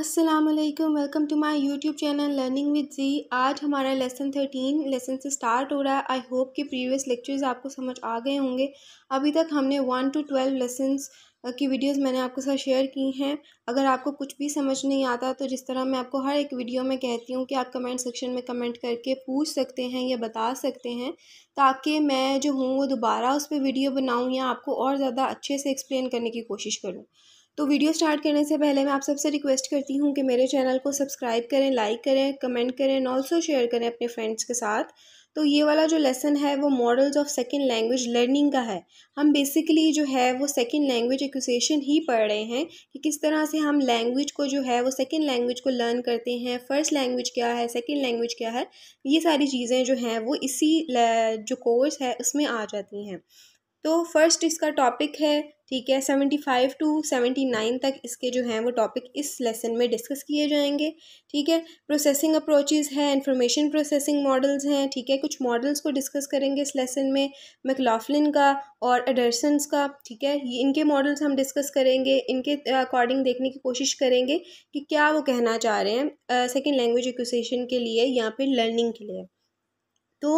अस्सलाम वालेकुम welcome to my YouTube channel learning with जी आज हमारा लेसन थर्टीन लेसन से स्टार्ट हो रहा है आई होप कि प्रीवियस लेक्चर्स आपको समझ आ गए होंगे अभी तक हमने वन टू ट्वेल्व लेसन की वीडियोस मैंने आपके साथ शेयर की हैं अगर आपको कुछ भी समझ नहीं आता तो जिस तरह मैं आपको हर एक वीडियो में कहती हूँ कि आप कमेंट सेक्शन में कमेंट करके पूछ सकते हैं या बता सकते हैं ताकि मैं जो हूँ वो दोबारा उस पर वीडियो बनाऊँ या आपको और ज़्यादा अच्छे से एक्सप्लेन करने की कोशिश करूँ तो वीडियो स्टार्ट करने से पहले मैं आप सबसे रिक्वेस्ट करती हूँ कि मेरे चैनल को सब्सक्राइब करें लाइक करें कमेंट करें एंड ऑल्सो शेयर करें अपने फ्रेंड्स के साथ तो ये वाला जो लेसन है वो models of second language learning का है हम बेसिकली जो है वो सेकेंड लैंग्वेज एक्सेशन ही पढ़ रहे हैं कि किस तरह से हम लैंग्वेज को जो है वो सेकेंड लैंग्वेज को लर्न करते हैं फ़र्स्ट लैंग्वेज क्या है सेकेंड लैंग्वेज क्या है ये सारी चीज़ें जो हैं वो इसी जो कोर्स है उसमें आ जाती हैं तो फर्स्ट इसका टॉपिक है ठीक है seventy five to seventy nine तक इसके जो हैं वो टॉपिक इस लेसन में डिस्कस किए जाएंगे ठीक है प्रोसेसिंग अप्रोचेज हैं इन्फॉर्मेशन प्रोसेसिंग मॉडल्स हैं ठीक है कुछ मॉडल्स को डिस्कस करेंगे इस लेसन में मैकलॉफलिन का और एडर्सनस का ठीक है ये इनके मॉडल्स हम डिस्कस करेंगे इनके अकॉर्डिंग देखने की कोशिश करेंगे कि क्या वो कहना चाह रहे हैं सेकेंड लैंग्वेज एक्सेशन के लिए या फिर लर्निंग के लिए तो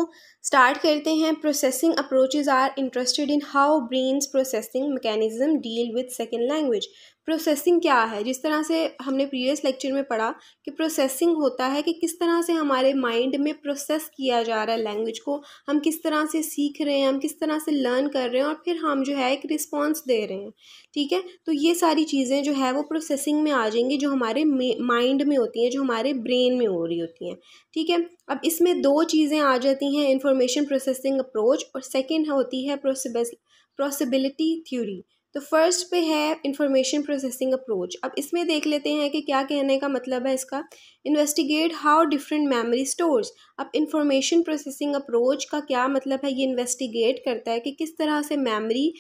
स्टार्ट करते हैं processing approaches are interested in how brains processing mechanism deal with second language processing क्या है जिस तरह से हमने प्रीवियस लेक्चर में पढ़ा कि प्रोसेसिंग होता है कि किस तरह से हमारे माइंड में प्रोसेस किया जा रहा है लैंग्वेज को हम किस तरह से सीख रहे हैं हम किस तरह से लर्न कर रहे हैं और फिर हम जो है एक रिस्पॉन्स दे रहे हैं ठीक है तो ये सारी चीज़ें जो है वो प्रोसेसिंग में आ जाएंगी जो हमारे माइंड में होती हैं जो हमारे ब्रेन में हो रही होती हैं ठीक है अब इसमें दो चीज़ें आ जाती हैं इंफॉर्मेशन प्रोसेसिंग अप्रोच और सेकेंड होती है प्रोसेबिलिटी थ्योरी तो फर्स्ट पे है इंफॉर्मेशन प्रोसेसिंग अप्रोच अब इसमें देख लेते हैं कि क्या कहने का मतलब है इसका investigate how different memory stores अब इंफॉर्मेशन प्रोसेसिंग अप्रोच का क्या मतलब है ये इन्वेस्टिगेट करता है कि किस तरह से मेमोरी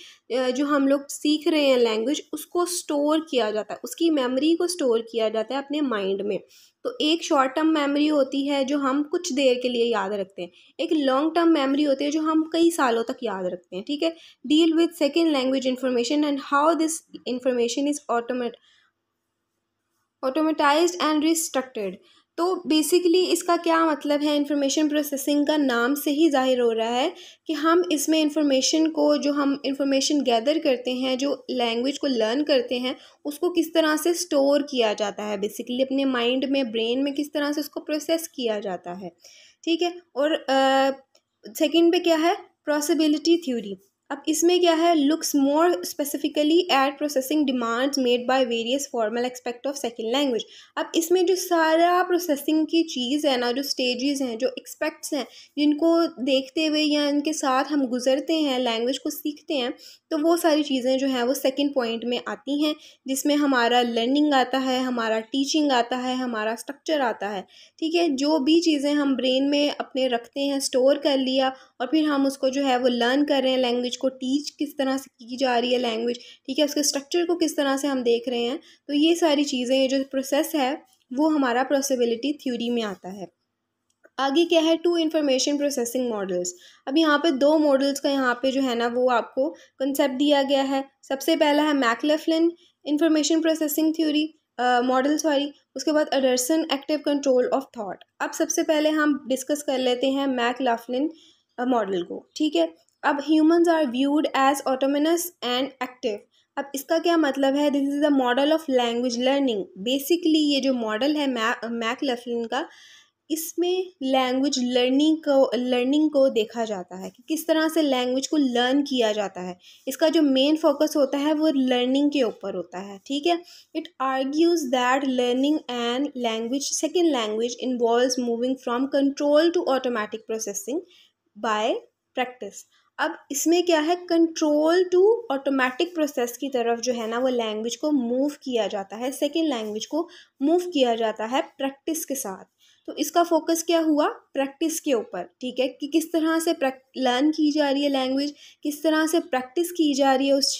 जो हम लोग सीख रहे हैं लैंग्वेज उसको स्टोर किया जाता है उसकी मेमोरी को स्टोर किया जाता है अपने माइंड में तो एक शॉर्ट टर्म मेमोरी होती है जो हम कुछ देर के लिए याद रखते हैं एक लॉन्ग टर्म मेमोरी होती है जो हम कई सालों तक याद रखते हैं ठीक है deal with second language information and how this information is automate automatise and restructured तो बेसिकली इसका क्या मतलब है इन्फॉर्मेशन प्रोसेसिंग का नाम से ही जाहिर हो रहा है कि हम इसमें इंफॉर्मेशन को जो हम इंफॉर्मेशन गैदर करते हैं जो लैंग्वेज को लर्न करते हैं उसको किस तरह से स्टोर किया जाता है बेसिकली अपने माइंड में ब्रेन में किस तरह से उसको प्रोसेस किया जाता है ठीक है और सेकेंड uh, पे क्या है प्रॉसिबिलिटी थ्योरी अब इसमें क्या है looks more specifically at processing demands made by various formal aspect of second language अब इसमें जो सारा प्रोसेसिंग की चीज़ है ना जो स्टेजेस हैं जो एक्सपेक्ट्स हैं जिनको देखते हुए या इनके साथ हम गुजरते हैं लैंग्वेज को सीखते हैं तो वो सारी चीज़ें जो हैं वो सेकेंड पॉइंट में आती हैं जिसमें हमारा लर्निंग आता है हमारा टीचिंग आता है हमारा स्ट्रक्चर आता है ठीक है जो भी चीज़ें हम ब्रेन में अपने रखते हैं स्टोर कर लिया और फिर हम उसको जो है वो लर्न कर रहे हैं लैंग्वेज को टीच किस तरह से की जा रही है लैंग्वेज ठीक है उसके स्ट्रक्चर को किस तरह से हम देख रहे हैं तो ये सारी चीज़ें ये जो प्रोसेस है वो हमारा प्रोसेबिलिटी थ्योरी में आता है आगे क्या है टू इन्फॉर्मेशन प्रोसेसिंग मॉडल्स अब यहाँ पे दो मॉडल्स का यहाँ पे जो है ना वो आपको कंसेप्ट दिया गया है सबसे पहला है McLaughlin information processing theory model sorry उसके बाद Anderson active control of thought अब सबसे पहले हम डिस्कस कर लेते हैं मैक लाफलिन मॉडल को ठीक है अब humans are viewed as autonomous and active अब इसका क्या मतलब है this is the model of language learning basically ये जो मॉडल है मै मैक लेफलिन का इसमें लैंग्वेज लर्निंग को लर्निंग को देखा जाता है कि किस तरह से लैंग्वेज को लर्न किया जाता है इसका जो मेन फोकस होता है वो लर्निंग के ऊपर होता है ठीक है it argues that learning and language second language involve moving from control to automatic processing by practice अब इसमें क्या है कंट्रोल टू ऑटोमेटिक प्रोसेस की तरफ जो है ना वो लैंग्वेज को मूव किया जाता है सेकेंड लैंग्वेज को मूव किया जाता है प्रैक्टिस के साथ तो इसका फोकस क्या हुआ प्रैक्टिस के ऊपर ठीक है कि किस तरह से लर्न की जा रही है लैंग्वेज किस तरह से प्रैक्टिस की जा रही है उस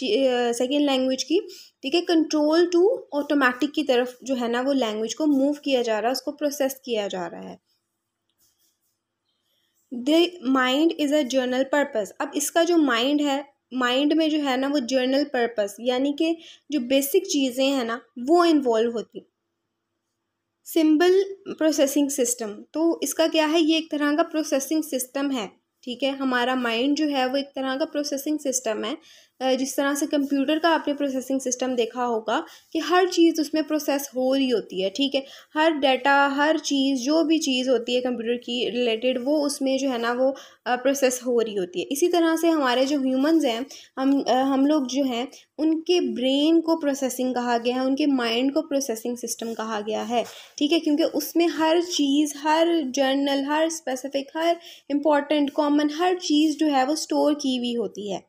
सेकेंड लैंग्वेज की ठीक है कंट्रोल टू ऑटोमेटिक की तरफ जो है ना वो लैंग्वेज को मूव किया जा रहा है उसको प्रोसेस किया जा रहा है the mind is a general purpose अब इसका जो माइंड है माइंड में जो है ना वो जर्नल पर्पस यानी कि जो बेसिक चीज़ें हैं ना वो इन्वॉल्व होती सिंबल प्रोसेसिंग सिस्टम तो इसका क्या है ये एक तरह का प्रोसेसिंग सिस्टम है ठीक है हमारा माइंड जो है वो एक तरह का प्रोसेसिंग सिस्टम है जिस तरह से कंप्यूटर का आपने प्रोसेसिंग सिस्टम देखा होगा कि हर चीज़ उसमें प्रोसेस हो रही होती है ठीक है हर डाटा हर चीज़ जो भी चीज़ होती है कंप्यूटर की रिलेटेड वो उसमें जो है ना वो प्रोसेस हो रही होती है इसी तरह से हमारे जो ह्यूमंस हैं हम हम लोग जो हैं उनके ब्रेन को प्रोसेसिंग कहा गया है उनके माइंड को प्रोसेसिंग सिस्टम कहा गया है ठीक है क्योंकि उसमें हर चीज़ हर जर्नल हर स्पेसिफिक हर इम्पॉर्टेंट कॉमन हर चीज़ जो है वो स्टोर की हुई होती है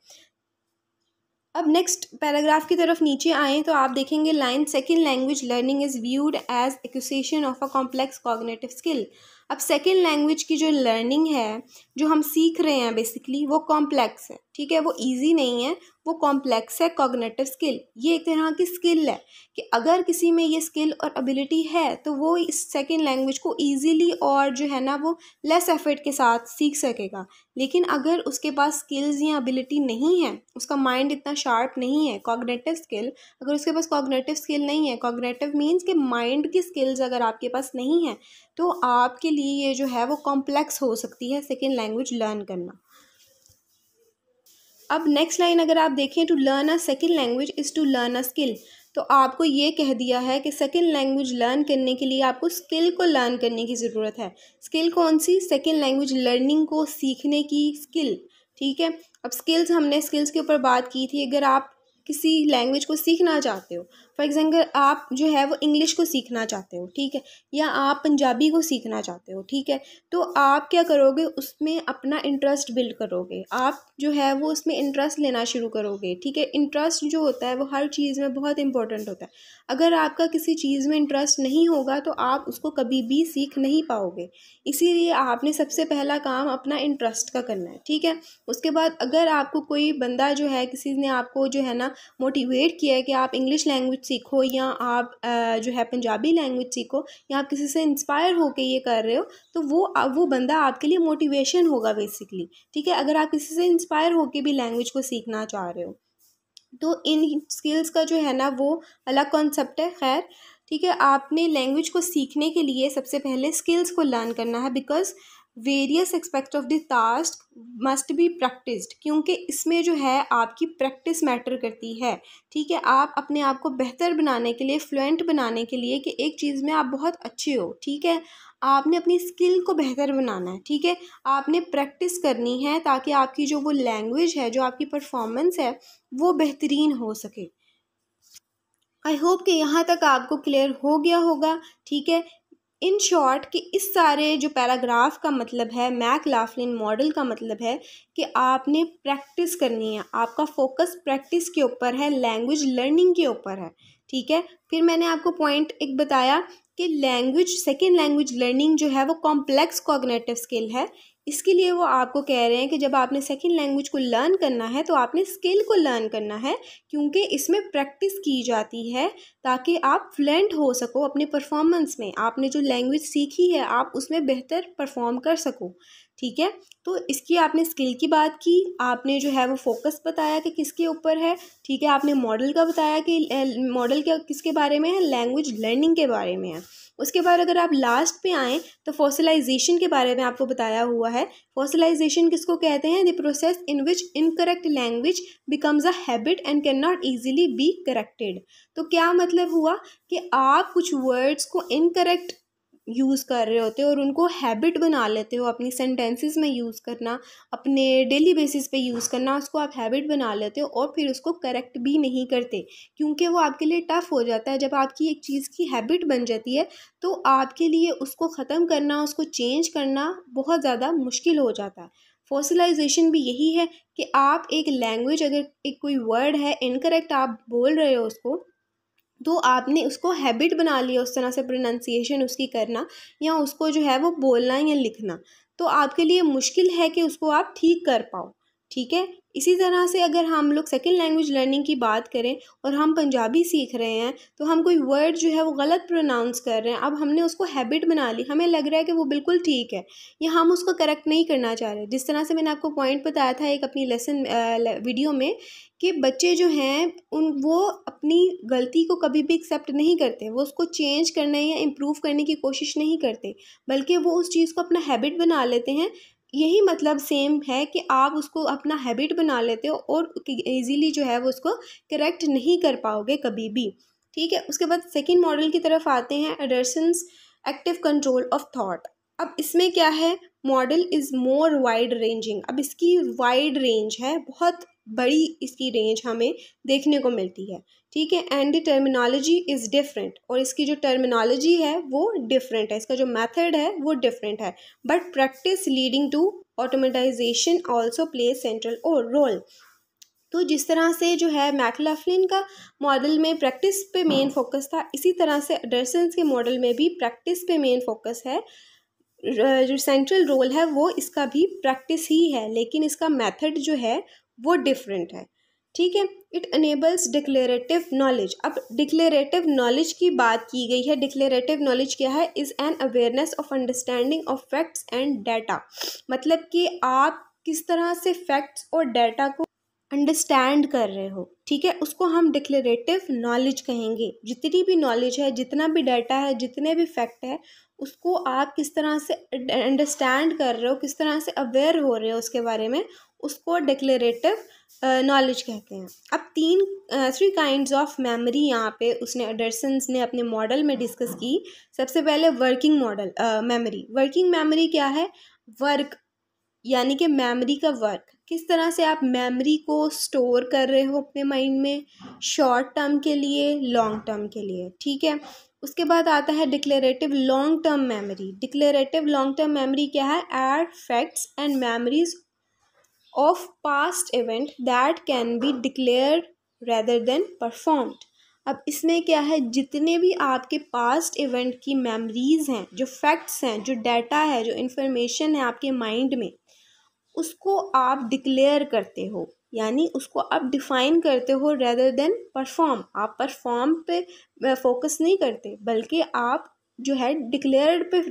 अब नेक्स्ट पैराग्राफ की तरफ नीचे आएँ तो आप देखेंगे line second language learning is viewed as acquisition of a complex cognitive skill अब सेकेंड लैंग्वेज की जो लर्निंग है जो हम सीख रहे हैं बेसिकली वो कॉम्प्लेक्स है ठीक है वो ईजी नहीं है वो कॉम्प्लेक्स है कॉग्नेटिव स्किल ये एक तरह की स्किल है कि अगर किसी में ये स्किल और एबिलिटी है तो वो इस सेकेंड लैंग्वेज को ईजीली और जो है ना वो लेस एफर्ट के साथ सीख सकेगा लेकिन अगर उसके पास स्किल्स या एबिलिटी नहीं है उसका माइंड इतना शार्प नहीं है कॉग्नेटिव स्किल अगर उसके पास कॉग्नेटिव स्किल नहीं है कॉग्नेटिव मीन्स कि माइंड की स्किल्स अगर आपके पास नहीं है तो आपके लिए ये जो है वो कॉम्प्लेक्स हो सकती है सेकेंड लैंग्वेज लर्न करना अब नेक्स्ट लाइन अगर आप देखें to learn a second language is to learn a skill तो आपको ये कह दिया है कि सेकेंड लैंग्वेज लर्न करने के लिए आपको स्किल को लर्न करने की ज़रूरत है स्किल कौन सी सेकेंड लैंग्वेज लर्निंग को सीखने की स्किल ठीक है अब स्किल्स हमने स्किल्स के ऊपर बात की थी अगर आप किसी लैंग्वेज को सीखना चाहते हो फॉर एग्जाम्पल आप जो है वो इंग्लिश को सीखना चाहते हो ठीक है या आप पंजाबी को सीखना चाहते हो ठीक है तो आप क्या करोगे उसमें अपना इंटरेस्ट बिल्ड करोगे आप जो है वो उसमें इंटरेस्ट लेना शुरू करोगे ठीक है इंटरेस्ट जो होता है वो हर चीज़ में बहुत इंपॉर्टेंट होता है अगर आपका किसी चीज़ में इंटरेस्ट नहीं होगा तो आप उसको कभी भी सीख नहीं पाओगे इसीलिए आपने सबसे पहला काम अपना इंटरेस्ट का करना है ठीक है उसके बाद अगर आपको कोई बंदा जो है किसी ने आपको जो है ना मोटिवेट किया है कि आप इंग्लिश लैंग्वेज लैंग्वेज सीखो या आप जो है पंजाबी लैंग्वेज सीखो या आप किसी से इंस्पायर होकर ये कर रहे हो तो वो वो बंदा आपके लिए मोटिवेशन होगा बेसिकली ठीक है अगर आप किसी से इंस्पायर होकर भी लैंग्वेज को सीखना चाह रहे हो तो इन स्किल्स का जो है ना वो अलग कॉन्सेप्ट है खैर ठीक है आपने लैंग्वेज को सीखने के लिए सबसे पहले स्किल्स को लर्न करना है because various aspect of the task must be practised क्योंकि इसमें जो है आपकी प्रैक्टिस मैटर करती है ठीक है आप अपने आप को बेहतर बनाने के लिए फ्लुएंट बनाने के लिए कि एक चीज़ में आप बहुत अच्छे हो ठीक है आपने अपनी स्किल को बेहतर बनाना है ठीक है आपने प्रैक्टिस करनी है ताकि आपकी जो वो लैंग्वेज है जो आपकी परफॉर्मेंस है वो बेहतरीन हो सके आई होप कि यहाँ तक आपको क्लियर हो गया होगा ठीक है इन शॉर्ट कि इस सारे जो पैराग्राफ का मतलब है मैक लाफलिन मॉडल का मतलब है कि आपने प्रैक्टिस करनी है आपका फोकस प्रैक्टिस के ऊपर है लैंग्वेज लर्निंग के ऊपर है ठीक है फिर मैंने आपको पॉइंट एक बताया कि लैंग्वेज सेकेंड लैंग्वेज लर्निंग जो है वो कॉम्प्लेक्स कॉग्नेटिव स्किल है इसके लिए वो आपको कह रहे हैं कि जब आपने सेकंड लैंग्वेज को लर्न करना है तो आपने स्किल को लर्न करना है क्योंकि इसमें प्रैक्टिस की जाती है ताकि आप फ्लेंट हो सको अपने परफॉर्मेंस में आपने जो लैंग्वेज सीखी है आप उसमें बेहतर परफॉर्म कर सको ठीक है तो इसकी आपने स्किल की बात की आपने जो है वो फोकस बताया कि किसके ऊपर है ठीक है आपने मॉडल का बताया कि मॉडल के किसके बारे में है लैंग्वेज लर्निंग के बारे में है उसके बाद अगर आप लास्ट पे आएँ तो फॉसिलाइजेशन के बारे में आपको बताया हुआ है फॉसिलाइजेशन किसको कहते हैं the process in which incorrect language becomes a habit and can not easily be corrected तो क्या मतलब हुआ कि आप कुछ वर्ड्स को इनकरेक्ट यूज़ कर रहे होते हो और उनको हैबिट बना लेते हो अपनी सेंटेंसेस में यूज़ करना अपने डेली बेसिस पे यूज़ करना उसको आप हैबिट बना लेते हो और फिर उसको करेक्ट भी नहीं करते क्योंकि वो आपके लिए टफ़ हो जाता है जब आपकी एक चीज़ की हैबिट बन जाती है तो आपके लिए उसको ख़त्म करना उसको चेंज करना बहुत ज़्यादा मुश्किल हो जाता है फॉसिलाइजेशन भी यही है कि आप एक लैंग्वेज अगर एक कोई वर्ड है इनकरेक्ट आप बोल रहे हो उसको तो आपने उसको हैबिट बना लिया उस तरह से प्रोनाउंसिएशन उसकी करना या उसको जो है वो बोलना या लिखना तो आपके लिए मुश्किल है कि उसको आप ठीक कर पाओ ठीक है इसी तरह से अगर हम लोग सेकेंड लैंग्वेज लर्निंग की बात करें और हम पंजाबी सीख रहे हैं तो हम कोई वर्ड जो है वो गलत प्रोनाउंस कर रहे हैं अब हमने उसको हैबिट बना ली हमें लग रहा है कि वो बिल्कुल ठीक है या हम उसको करेक्ट नहीं करना चाह रहे जिस तरह से मैंने आपको पॉइंट बताया था एक अपनी लेसन वीडियो में कि बच्चे जो हैं उन वो अपनी गलती को कभी भी एक्सेप्ट नहीं करते वो उसको चेंज करने या इम्प्रूव करने की कोशिश नहीं करते बल्कि वो उस चीज़ को अपना हैबिट बना लेते हैं यही मतलब सेम है कि आप उसको अपना हैबिट बना लेते हो और इजीली जो है वो उसको करेक्ट नहीं कर पाओगे कभी भी ठीक है उसके बाद सेकेंड मॉडल की तरफ आते हैं Anderson's active control of thought अब इसमें क्या है model is more wide ranging अब इसकी वाइड रेंज है बहुत बड़ी इसकी रेंज हमें देखने को मिलती है ठीक है एंड टर्मिनोलॉजी इज़ डिफरेंट और इसकी जो टर्मिनोलॉजी है वो डिफरेंट है इसका जो मेथड है वो डिफरेंट है but practice leading to automatisation also play central और रोल तो जिस तरह से जो है मैकलाफलिन का मॉडल में प्रैक्टिस पे मेन फोकस था इसी तरह से अडरसन के मॉडल में भी प्रैक्टिस पे मेन फोकस है जो सेंट्रल रोल है वो इसका भी प्रैक्टिस ही है लेकिन इसका मेथड जो है वो डिफरेंट है ठीक है इट अनेबल्स डिक्लेरेटिव नॉलेज अब डिक्लेरेटिव नॉलेज की बात की गई है डिक्लेरेटिव नॉलेज क्या है is an awareness of understanding of facts and data मतलब कि आप किस तरह से फैक्ट्स और डाटा को अंडरस्टैंड कर रहे हो ठीक है उसको हम डिक्लेरेटिव नॉलेज कहेंगे जितनी भी नॉलेज है जितना भी डाटा है जितने भी फैक्ट है उसको आप किस तरह से अंडरस्टैंड कर रहे हो किस तरह से अवेयर हो रहे हो उसके बारे में उसको डिक्लेरेटिव नॉलेज कहते हैं अब तीन थ्री काइंड ऑफ मेमोरी यहाँ पे उसने एडरसन ने अपने मॉडल में डिस्कस की सबसे पहले working model memory working memory क्या है वर्क यानी कि मेमोरी का वर्क किस तरह से आप मेमोरी को स्टोर कर रहे हो अपने माइंड में शॉर्ट टर्म के लिए लॉन्ग टर्म के लिए ठीक है उसके बाद आता है declarative long term memory declarative long term memory क्या है add facts and memories of past event that can be declared rather than performed अब इसमें क्या है जितने भी आपके पास्ट इवेंट की मेमोरीज़ हैं जो फैक्ट्स हैं जो डाटा है जो इन्फॉर्मेशन है आपके माइंड में उसको आप डिक्लेयर करते हो यानी उसको आप डिफ़ाइन करते हो रेदर देन परफॉर्म आप परफॉर्म पे फोकस नहीं करते बल्कि आप जो है डिक्लेयर्ड पे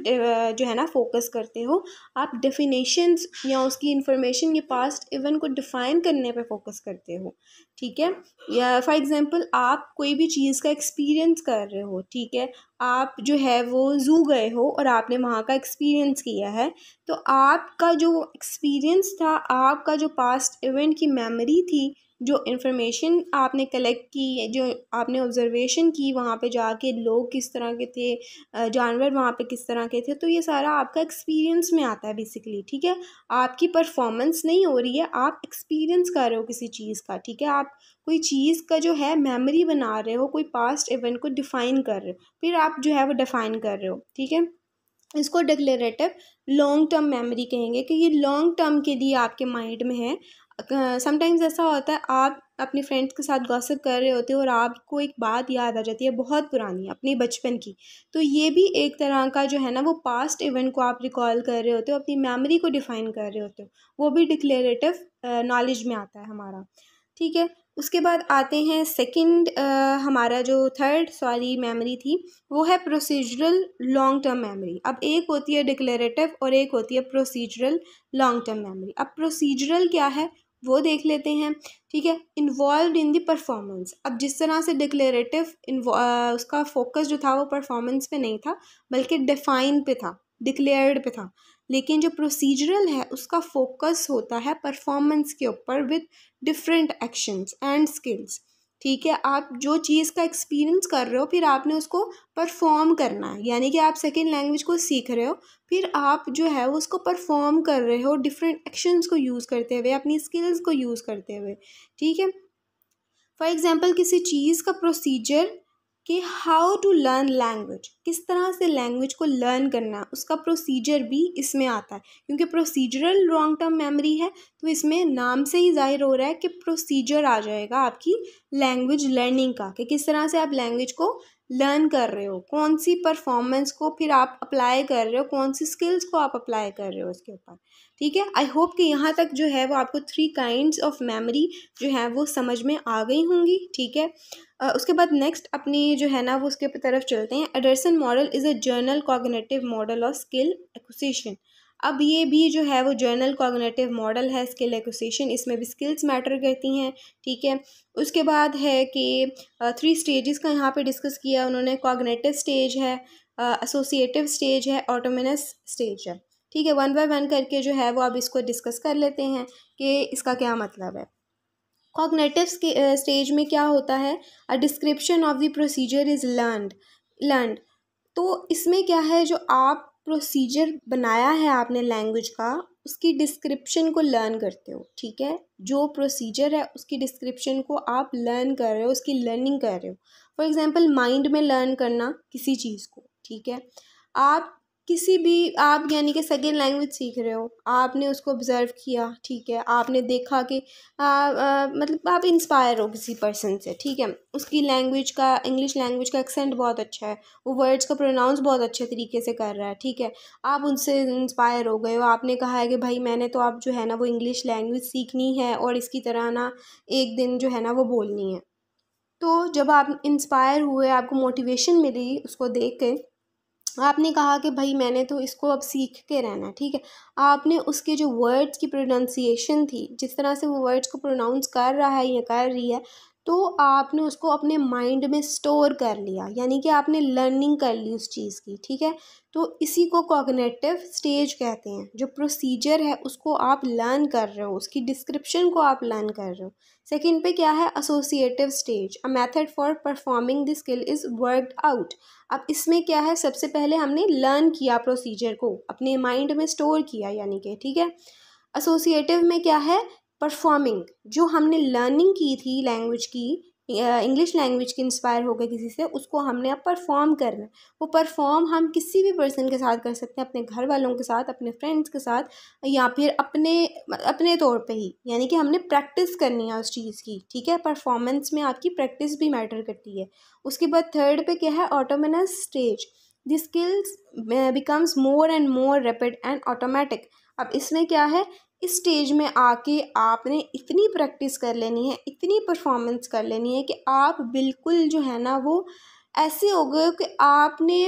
जो है ना फोकस करते हो आप डेफिनेशंस या उसकी इंफॉर्मेशन या पास्ट इवन को डिफ़ाइन करने पे फोकस करते हो ठीक है या फॉर एग्जांपल आप कोई भी चीज़ का एक्सपीरियंस कर रहे हो ठीक है आप जो है वो जू गए हो और आपने वहाँ का एक्सपीरियंस किया है तो आपका जो एक्सपीरियंस था आपका जो पास्ट इवेंट की मेमोरी थी जो इन्फॉर्मेशन आपने कलेक्ट की जो आपने ऑब्ज़रवेशन की वहाँ पे जाके लोग किस तरह के थे जानवर वहाँ पे किस तरह के थे तो ये सारा आपका एक्सपीरियंस में आता है बेसिकली ठीक है आपकी परफॉर्मेंस नहीं हो रही है आप एक्सपीरियंस कर रहे हो किसी चीज़ का ठीक है आप कोई चीज़ का जो है मेमोरी बना रहे हो कोई पास्ट इवेंट को डिफ़ाइन कर रहे हो फिर आप जो है वो डिफ़ाइन कर रहे हो ठीक है इसको डिक्लेरेटिव लॉन्ग टर्म मेमोरी कहेंगे कि ये लॉन्ग टर्म के लिए आपके माइंड में है समटाइम्स ऐसा होता है आप अपने फ्रेंड्स के साथ गॉसिप कर रहे होते हो और आपको एक बात याद आ जाती है बहुत पुरानी अपने बचपन की तो ये भी एक तरह का जो है ना वो पास्ट इवेंट को आप रिकॉल कर रहे होते हो अपनी मेमोरी को डिफ़ाइन कर रहे होते हो वो भी डिक्लेरेटिव नॉलेज में आता है हमारा ठीक है उसके बाद आते हैं सेकंड हमारा जो थर्ड सॉरी मेमोरी थी वो है प्रोसीजरल लॉन्ग टर्म मेमोरी अब एक होती है डिक्लेरेटिव और एक होती है प्रोसीजरल लॉन्ग टर्म मेमोरी अब प्रोसीजरल क्या है वो देख लेते हैं ठीक है इन्वॉल्व इन दी परफॉर्मेंस अब जिस तरह से डिक्लेरेटिव उसका फोकस जो था वो परफॉर्मेंस पे नहीं था बल्कि डिफाइन पे था डिक्लेयर्ड पे था लेकिन जो प्रोसीजरल है उसका फोकस होता है परफॉर्मेंस के ऊपर with different actions and skills ठीक है आप जो चीज़ का एक्सपीरियंस कर रहे हो फिर आपने उसको परफॉर्म करना है यानी कि आप सेकेंड लैंग्वेज को सीख रहे हो फिर आप जो है वो उसको परफॉर्म कर रहे हो डिफरेंट एक्शंस को यूज़ करते हुए अपनी स्किल्स को यूज़ करते हुए ठीक है फॉर एग्ज़ाम्पल किसी चीज़ का प्रोसीजर कि हाउ टू लर्न लैंग्वेज किस तरह से लैंग्वेज को लर्न करना है उसका प्रोसीजर भी इसमें आता है क्योंकि प्रोसीजरल लॉन्ग टर्म मेमोरी है तो इसमें नाम से ही जाहिर हो रहा है कि प्रोसीजर आ जाएगा आपकी लैंग्वेज लर्निंग का कि किस तरह से आप लैंग्वेज को लर्न कर रहे हो कौन सी परफॉर्मेंस को फिर आप अप्लाई कर रहे हो कौन सी स्किल्स को आप अप्लाई कर रहे हो उसके ऊपर ठीक है आई होप कि यहाँ तक जो है वो आपको थ्री काइंड ऑफ मेमोरी जो है वो समझ में आ गई होंगी ठीक है आ, उसके बाद नेक्स्ट अपनी जो है ना वो उसके तरफ चलते हैं Anderson model is a general cognitive model of skill acquisition अब ये भी जो है वो जर्नल कॉग्नेटिव मॉडल है स्किल एक्सेशन इसमें भी स्किल्स मैटर करती हैं ठीक है उसके बाद है कि थ्री स्टेजेस का यहाँ पे डिस्कस किया उन्होंने कॉगनेटिव स्टेज है एसोसिएटिव स्टेज है ऑटोमिनस स्टेज है ठीक है वन बाय वन करके जो है वो आप इसको डिस्कस कर लेते हैं कि इसका क्या मतलब है कॉग्नेटिव स्टेज में क्या होता है a description of the procedure is learned learned तो इसमें क्या है जो आप प्रोसीजर बनाया है आपने लैंग्वेज का उसकी डिस्क्रिप्शन को लर्न करते हो ठीक है जो प्रोसीजर है उसकी डिस्क्रिप्शन को आप लर्न कर रहे हो उसकी लर्निंग कर रहे हो फॉर एग्ज़ाम्पल माइंड में लर्न करना किसी चीज़ को ठीक है आप किसी भी आप यानी कि सेकेंड लैंग्वेज सीख रहे हो आपने उसको ऑब्ज़र्व किया ठीक है आपने देखा कि आ, आ, मतलब आप इंस्पायर हो किसी पर्सन से ठीक है उसकी लैंग्वेज का इंग्लिश लैंग्वेज का एक्सेंट बहुत अच्छा है वो वर्ड्स का प्रोनाउंस बहुत अच्छे तरीके से कर रहा है ठीक है आप उनसे इंस्पायर हो गए हो आपने कहा है कि भाई मैंने तो आप जो है ना वो इंग्लिश लैंग्वेज सीखनी है और इसकी तरह ना एक दिन जो है ना वो बोलनी है तो जब आप इंस्पायर हुए आपको मोटिवेशन मिली उसको देख के आपने कहा कि भाई मैंने तो इसको अब सीख के रहना है ठीक है आपने उसके जो वर्ड्स की प्रोनाउंसिएशन थी जिस तरह से वो वर्ड्स को प्रोनाउंस कर रहा है या कर रही है तो आपने उसको अपने माइंड में स्टोर कर लिया यानी कि आपने लर्निंग कर ली उस चीज़ की ठीक है तो इसी को कॉग्नेटिव स्टेज कहते हैं जो प्रोसीजर है उसको आप लर्न कर रहे हो उसकी डिस्क्रिप्शन को आप लर्न कर रहे हो सेकंड पे क्या है associative stage a method for performing the skill is worked out अब इसमें क्या है सबसे पहले हमने लर्न किया प्रोसीजर को अपने माइंड में स्टोर किया यानी कि ठीक है एसोसिएटिव में क्या है परफॉर्मिंग जो हमने लर्निंग की थी लैंग्वेज की इंग्लिश लैंग्वेज के इंस्पायर होकर किसी से उसको हमने अब परफॉर्म करना है वो परफॉर्म हम किसी भी पर्सन के साथ कर सकते हैं अपने घर वालों के साथ अपने फ्रेंड्स के साथ या फिर अपने अपने तौर पे ही यानी कि हमने प्रैक्टिस करनी है उस चीज़ की ठीक है परफॉर्मेंस में आपकी प्रैक्टिस भी मैटर करती है उसके बाद थर्ड पे क्या है autonomous stage the skills becomes more and more rapid and automatic अब इसमें क्या है इस स्टेज में आके आपने इतनी प्रैक्टिस कर लेनी है इतनी परफॉर्मेंस कर लेनी है कि आप बिल्कुल जो है ना वो ऐसे हो गए कि आपने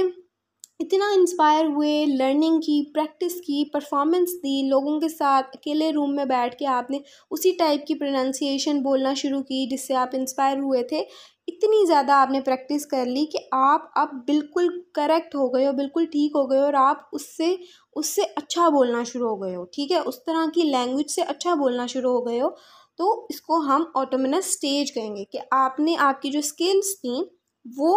इतना इंस्पायर हुए लर्निंग की प्रैक्टिस की परफॉर्मेंस दी लोगों के साथ अकेले रूम में बैठ के आपने उसी टाइप की प्रोनाउंसिएशन बोलना शुरू की जिससे आप इंस्पायर हुए थे इतनी ज़्यादा आपने प्रैक्टिस कर ली कि आप अब बिल्कुल करेक्ट हो गए हो बिल्कुल ठीक हो गए हो और आप उससे उससे अच्छा बोलना शुरू हो गए हो ठीक है उस तरह की लैंग्वेज से अच्छा बोलना शुरू हो गए हो तो इसको हम ऑटोमिनस स्टेज कहेंगे कि आपने आपकी जो स्किल्स थी वो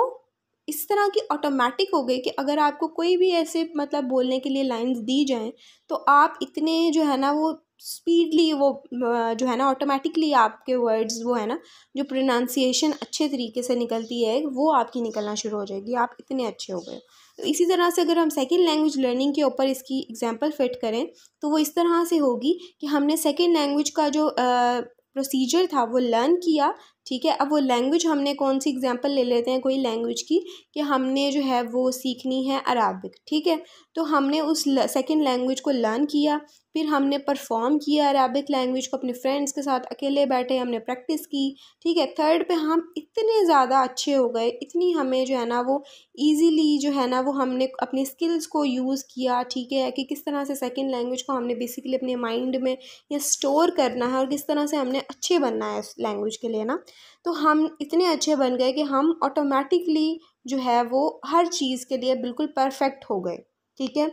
इस तरह की ऑटोमेटिक हो गई कि अगर आपको कोई भी ऐसे मतलब बोलने के लिए लाइंस दी जाएँ तो आप इतने जो है ना वो स्पीडली वो जो है ना ऑटोमेटिकली आपके वर्ड्स वो है ना जो प्रोनाउंसिएशन अच्छे तरीके से निकलती है वो आपकी निकलना शुरू हो जाएगी आप इतने अच्छे हो गए तो इसी तरह से अगर हम सेकेंड लैंग्वेज लर्निंग के ऊपर इसकी एग्जाम्पल फिट करें तो वो इस तरह से होगी कि हमने सेकेंड लैंग्वेज का जो प्रोसीजर था वो लर्न किया ठीक है अब वो लैंग्वेज हमने कौन सी एग्जांपल ले लेते हैं कोई लैंग्वेज की कि हमने जो है वो सीखनी है अरबिक ठीक है तो हमने उस सेकंड लैंग्वेज को लर्न किया फिर हमने परफॉर्म किया अरबिक लैंग्वेज को अपने फ्रेंड्स के साथ अकेले बैठे हमने प्रैक्टिस की ठीक है थर्ड पे हम इतने ज़्यादा अच्छे हो गए इतनी हमें जो है ना वो ईजीली जो है ना वो हमने अपने स्किल्स को यूज़ किया ठीक है कि किस तरह से सेकेंड लैंग्वेज को हमने बेसिकली अपने माइंड में या स्टोर करना है और किस तरह से हमने अच्छे बनना है उस लैंग्वेज के लिए ना तो हम इतने अच्छे बन गए कि हम ऑटोमेटिकली जो है वो हर चीज़ के लिए बिल्कुल परफेक्ट हो गए ठीक है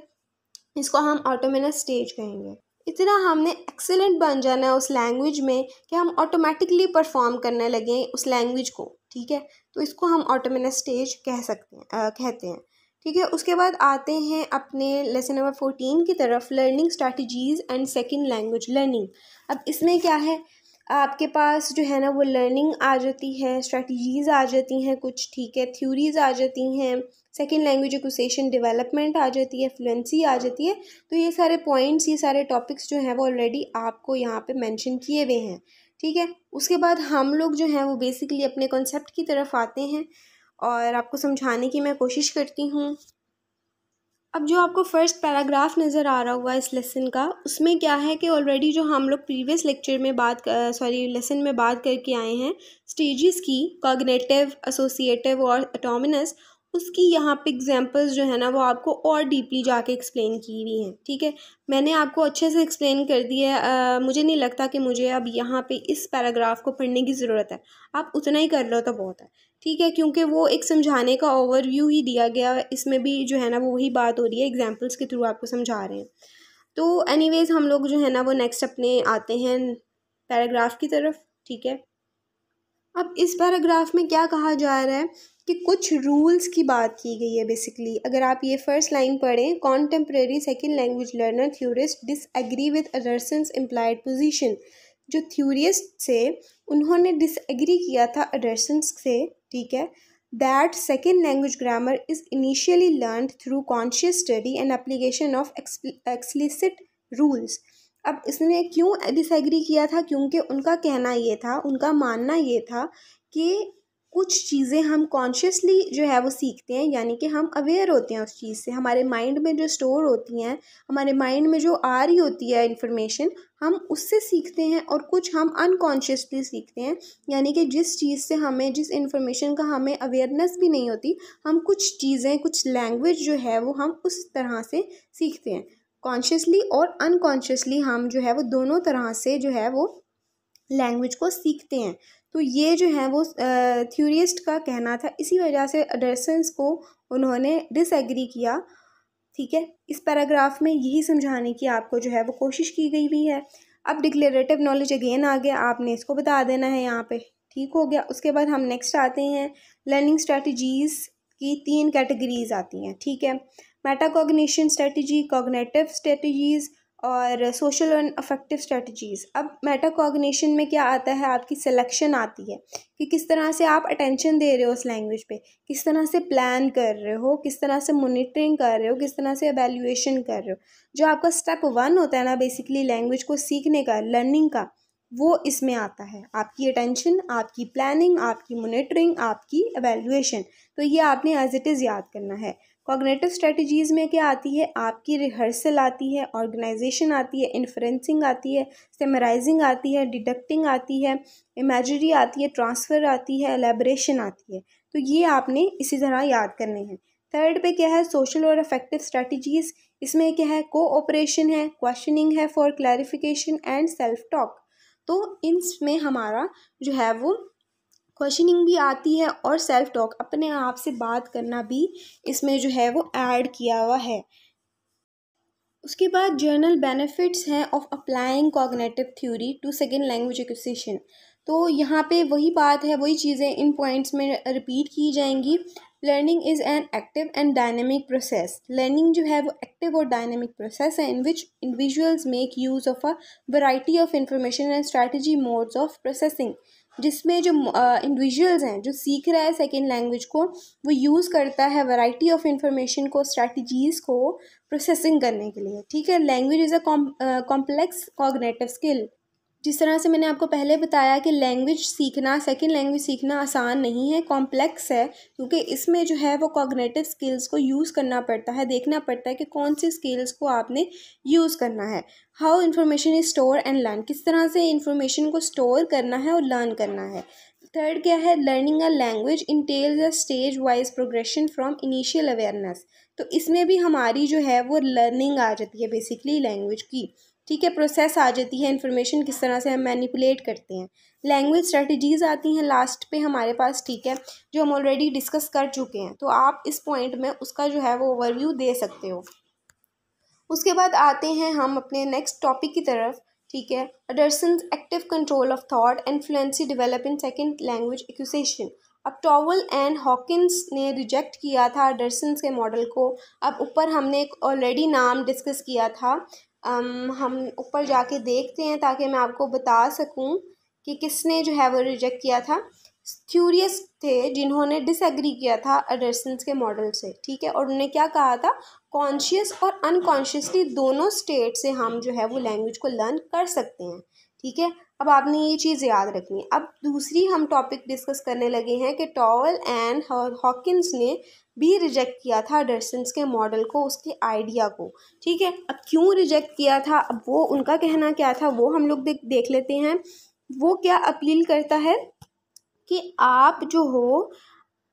इसको हम ऑटोमेनस स्टेज कहेंगे इतना हमने एक्सेलेंट बन जाना है उस लैंग्वेज में कि हम ऑटोमेटिकली परफॉर्म करने लगे उस लैंग्वेज को ठीक है तो इसको हम ऑटोमेनस स्टेज कह सकते हैं आ, कहते हैं ठीक है उसके बाद आते हैं अपने लेसन नंबर फोर्टीन की तरफ learning strategies and second language learning अब इसमें क्या है आपके पास जो है ना वो लर्निंग आ जाती है स्ट्रेटजीज़ आ जाती हैं कुछ ठीक है थ्योरीज़ आ जाती हैं सेकेंड लैंग्वेज एकोसेशन डेवलपमेंट आ जाती है फ्लुएंसी आ जाती है तो ये सारे पॉइंट्स ये सारे टॉपिक्स जो हैं वो ऑलरेडी आपको यहाँ पे मेंशन किए हुए हैं ठीक है उसके बाद हम लोग जो हैं वो बेसिकली अपने कॉन्सेप्ट की तरफ आते हैं और आपको समझाने की मैं कोशिश करती हूँ अब जो आपको फ़र्स्ट पैराग्राफ नज़र आ रहा हुआ इस लेसन का उसमें क्या है कि ऑलरेडी जो हम लोग प्रीवियस लेक्चर में बात सॉरी लेसन में बात करके आए हैं स्टेजेस की कॉग्नेटिव एसोसिएटिव और अटोमिनस उसकी यहाँ पे एग्जांपल्स जो है ना वो आपको और डीपली जाके एक्सप्लेन की हुई हैं ठीक है मैंने आपको अच्छे से एक्सप्लेन कर दिया है मुझे नहीं लगता कि मुझे अब यहाँ पे इस पैराग्राफ को पढ़ने की ज़रूरत है आप उतना ही कर लो तो बहुत है ठीक है क्योंकि वो एक समझाने का ओवरव्यू ही दिया गया इसमें भी जो है ना वो वही बात हो रही है एग्जांपल्स के थ्रू आपको समझा रहे हैं तो एनीवेज हम लोग जो है ना वो नेक्स्ट अपने आते हैं पैराग्राफ की तरफ ठीक है अब इस पैराग्राफ में क्या कहा जा रहा है कि कुछ रूल्स की बात की गई है बेसिकली अगर आप ये फर्स्ट लाइन पढ़ें contemporary second language learner theorist disagree with Anderson employed position जो थ्यूरिस्ट से उन्होंने डिसएग्री किया था एडर्सन से ठीक है that second language grammar is initially learn through conscious study and application of explicit rules अब इसने क्यों डिसएग्री किया था क्योंकि उनका कहना ये था उनका मानना ये था कि कुछ चीज़ें हम कॉन्शियसली जो है वो सीखते हैं यानी कि हम अवेयर होते हैं उस चीज़ से हमारे माइंड में जो स्टोर होती हैं हमारे माइंड में जो आ रही होती है इन्फॉर्मेशन हम उससे सीखते हैं और कुछ हम अनकॉन्शियसली सीखते हैं यानी कि जिस चीज़ से हमें जिस इन्फॉर्मेशन का हमें अवेयरनेस भी नहीं होती हम कुछ चीज़ें कुछ लैंग्वेज जो है वो हम उस तरह से सीखते हैं कॉन्शियसली और अनकॉन्शियसली हम जो है वो दोनों तरह से जो है वो लैंग्वेज को सीखते हैं तो ये जो है वो थ्योरिस्ट का कहना था इसी वजह से एडरसन्स को उन्होंने डिसएग्री किया ठीक है इस पैराग्राफ में यही समझाने की आपको जो है वो कोशिश की गई हुई है अब डिक्लेरेटिव नॉलेज अगेन आ गया आपने इसको बता देना है यहाँ पे ठीक हो गया उसके बाद हम नेक्स्ट आते हैं लर्निंग स्ट्रेटजीज़ की तीन कैटेगरीज आती हैं ठीक है मेटाकॉग्निशन स्ट्रेटजी कॉग्नेटिव स्ट्रेटजीज़ और सोशल एंड अफेक्टिव स्ट्रेटजीज़ अब मेटाकॉग्निशन में क्या आता है आपकी सिलेक्शन आती है कि किस तरह से आप अटेंशन दे रहे हो उस लैंग्वेज पे किस तरह से प्लान कर रहे हो किस तरह से मॉनिटरिंग कर रहे हो किस तरह से एवेल्यूएशन कर रहे हो जो आपका स्टेप वन होता है ना बेसिकली लैंग्वेज को सीखने का लर्निंग का वो इसमें आता है आपकी अटेंशन आपकी प्लानिंग आपकी मोनिटरिंग आपकी एवेल्यूएशन तो ये आपने एज इट इज़ याद करना है कॉग्नेटिव स्ट्रेटजीज़ में क्या आती है आपकी रिहर्सल आती है ऑर्गेनाइजेशन आती है इन्फ्रेंसिंग आती है सेमराइजिंग आती है डिडक्टिंग आती है इमेजरी आती है ट्रांसफ़र आती है एलेब्रेशन आती है तो ये आपने इसी तरह याद करने हैं थर्ड पे क्या है सोशल और अफेक्टिव स्ट्रेटजीज़ इसमें क्या है कोऑपरेशन है क्वेश्चनिंग है for clarification and self talk तो इसमें हमारा जो है वो क्वेश्चनिंग भी आती है और सेल्फ टॉक अपने आप से बात करना भी इसमें जो है वो ऐड किया हुआ है उसके बाद जर्नल बेनिफिट्स हैं of applying cognitive theory to second language acquisition तो यहाँ पे वही बात है वही चीज़ें इन पॉइंट्स में रिपीट की जाएंगी learning is an active and dynamic process learning जो है वो एक्टिव और डायनेमिक प्रोसेस है in which individuals make use of a variety of information and strategy modes of processing जिसमें जो इंडिविजुअल्स हैं जो सीख रहा है सेकेंड लैंग्वेज को वो यूज़ करता है वैरायटी ऑफ इंफॉर्मेशन को स्ट्रेटजीज को प्रोसेसिंग करने के लिए ठीक है language is a complex cognitive skill जिस तरह से मैंने आपको पहले बताया कि लैंग्वेज सीखना सेकेंड लैंग्वेज सीखना आसान नहीं है कॉम्प्लेक्स है क्योंकि इसमें जो है वो कॉग्नेटिव स्किल्स को यूज़ करना पड़ता है देखना पड़ता है कि कौन सी स्किल्स को आपने यूज़ करना है how information is store and learn किस तरह से इन्फॉर्मेशन को स्टोर करना है और लर्न करना है थर्ड क्या है learning a language entails a stage wise progression from initial awareness तो इसमें भी हमारी जो है वो लर्निंग आ जाती है बेसिकली लैंग्वेज की ठीक है प्रोसेस आ जाती है इन्फॉर्मेशन किस तरह से हम मैनिपुलेट करते हैं लैंग्वेज स्ट्रेटजीज़ आती हैं लास्ट पे हमारे पास ठीक है जो हम ऑलरेडी डिस्कस कर चुके हैं तो आप इस पॉइंट में उसका जो है वो ओवरव्यू दे सकते हो उसके बाद आते हैं हम अपने नेक्स्ट टॉपिक की तरफ ठीक है Anderson active control of thought and fluency in second language acquisition अब टॉवल एंड हॉकिस ने रिजेक्ट किया था अडरसन के मॉडल को अब ऊपर हमने एक ऑलरेडी नाम डिस्कस किया था हम ऊपर जाके देखते हैं ताकि मैं आपको बता सकूं कि किसने जो है वो रिजेक्ट किया था थ्यूरियस थे जिन्होंने डिसएग्री किया था एडरसन्स के मॉडल से ठीक है और उन्होंने क्या कहा था कॉन्शियस और अनकॉन्शियसली दोनों स्टेट से हम जो है वो लैंग्वेज को लर्न कर सकते हैं ठीक है अब आपने ये चीज़ याद रखनी है अब दूसरी हम टॉपिक डिस्कस करने लगे हैं कि टॉवल एंड हॉकिंस ने भी रिजेक्ट किया था डर्सन्स के मॉडल को उसके आइडिया को ठीक है अब क्यों रिजेक्ट किया था अब वो उनका कहना क्या था वो हम लोग देख देख लेते हैं वो क्या अपील करता है कि आप जो हो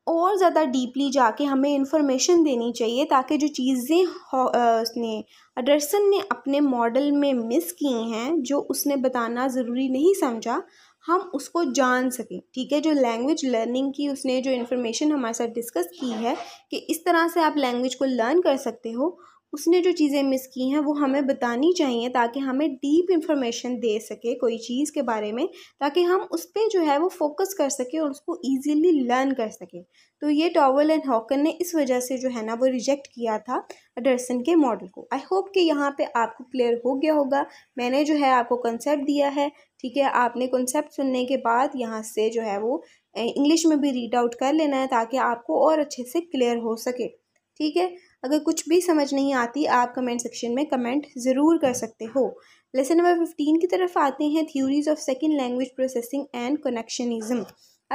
और ज़्यादा डीपली जाके हमें इन्फॉर्मेशन देनी चाहिए ताकि जो चीज़ें उसने अडरसन ने अपने मॉडल में मिस की हैं जो उसने बताना ज़रूरी नहीं समझा हम उसको जान सकें ठीक है जो लैंग्वेज लर्निंग की उसने जो इन्फॉर्मेशन हमारे साथ डिस्कस की है कि इस तरह से आप लैंग्वेज को लर्न कर सकते हो उसने जो चीज़ें मिस की हैं वो हमें बतानी चाहिए ताकि हमें डीप इंफॉर्मेशन दे सके कोई चीज़ के बारे में ताकि हम उस पर जो है वो फोकस कर सकें और उसको ईजीली लर्न कर सकें तो ये टॉवल एंड हॉकन ने इस वजह से जो है ना वो रिजेक्ट किया था डरसन के मॉडल को आई होप कि यहाँ पे आपको क्लियर हो गया होगा मैंने जो है आपको कंसेप्ट दिया है ठीक है आपने कंसेप्ट सुनने के बाद यहाँ से जो है वो इंग्लिश में भी रीड आउट कर लेना है ताकि आपको और अच्छे से क्लियर हो सके ठीक है अगर कुछ भी समझ नहीं आती आप कमेंट सेक्शन में कमेंट ज़रूर कर सकते हो लेसन नंबर फिफ्टीन की तरफ आते हैं theories of second language processing and connectionism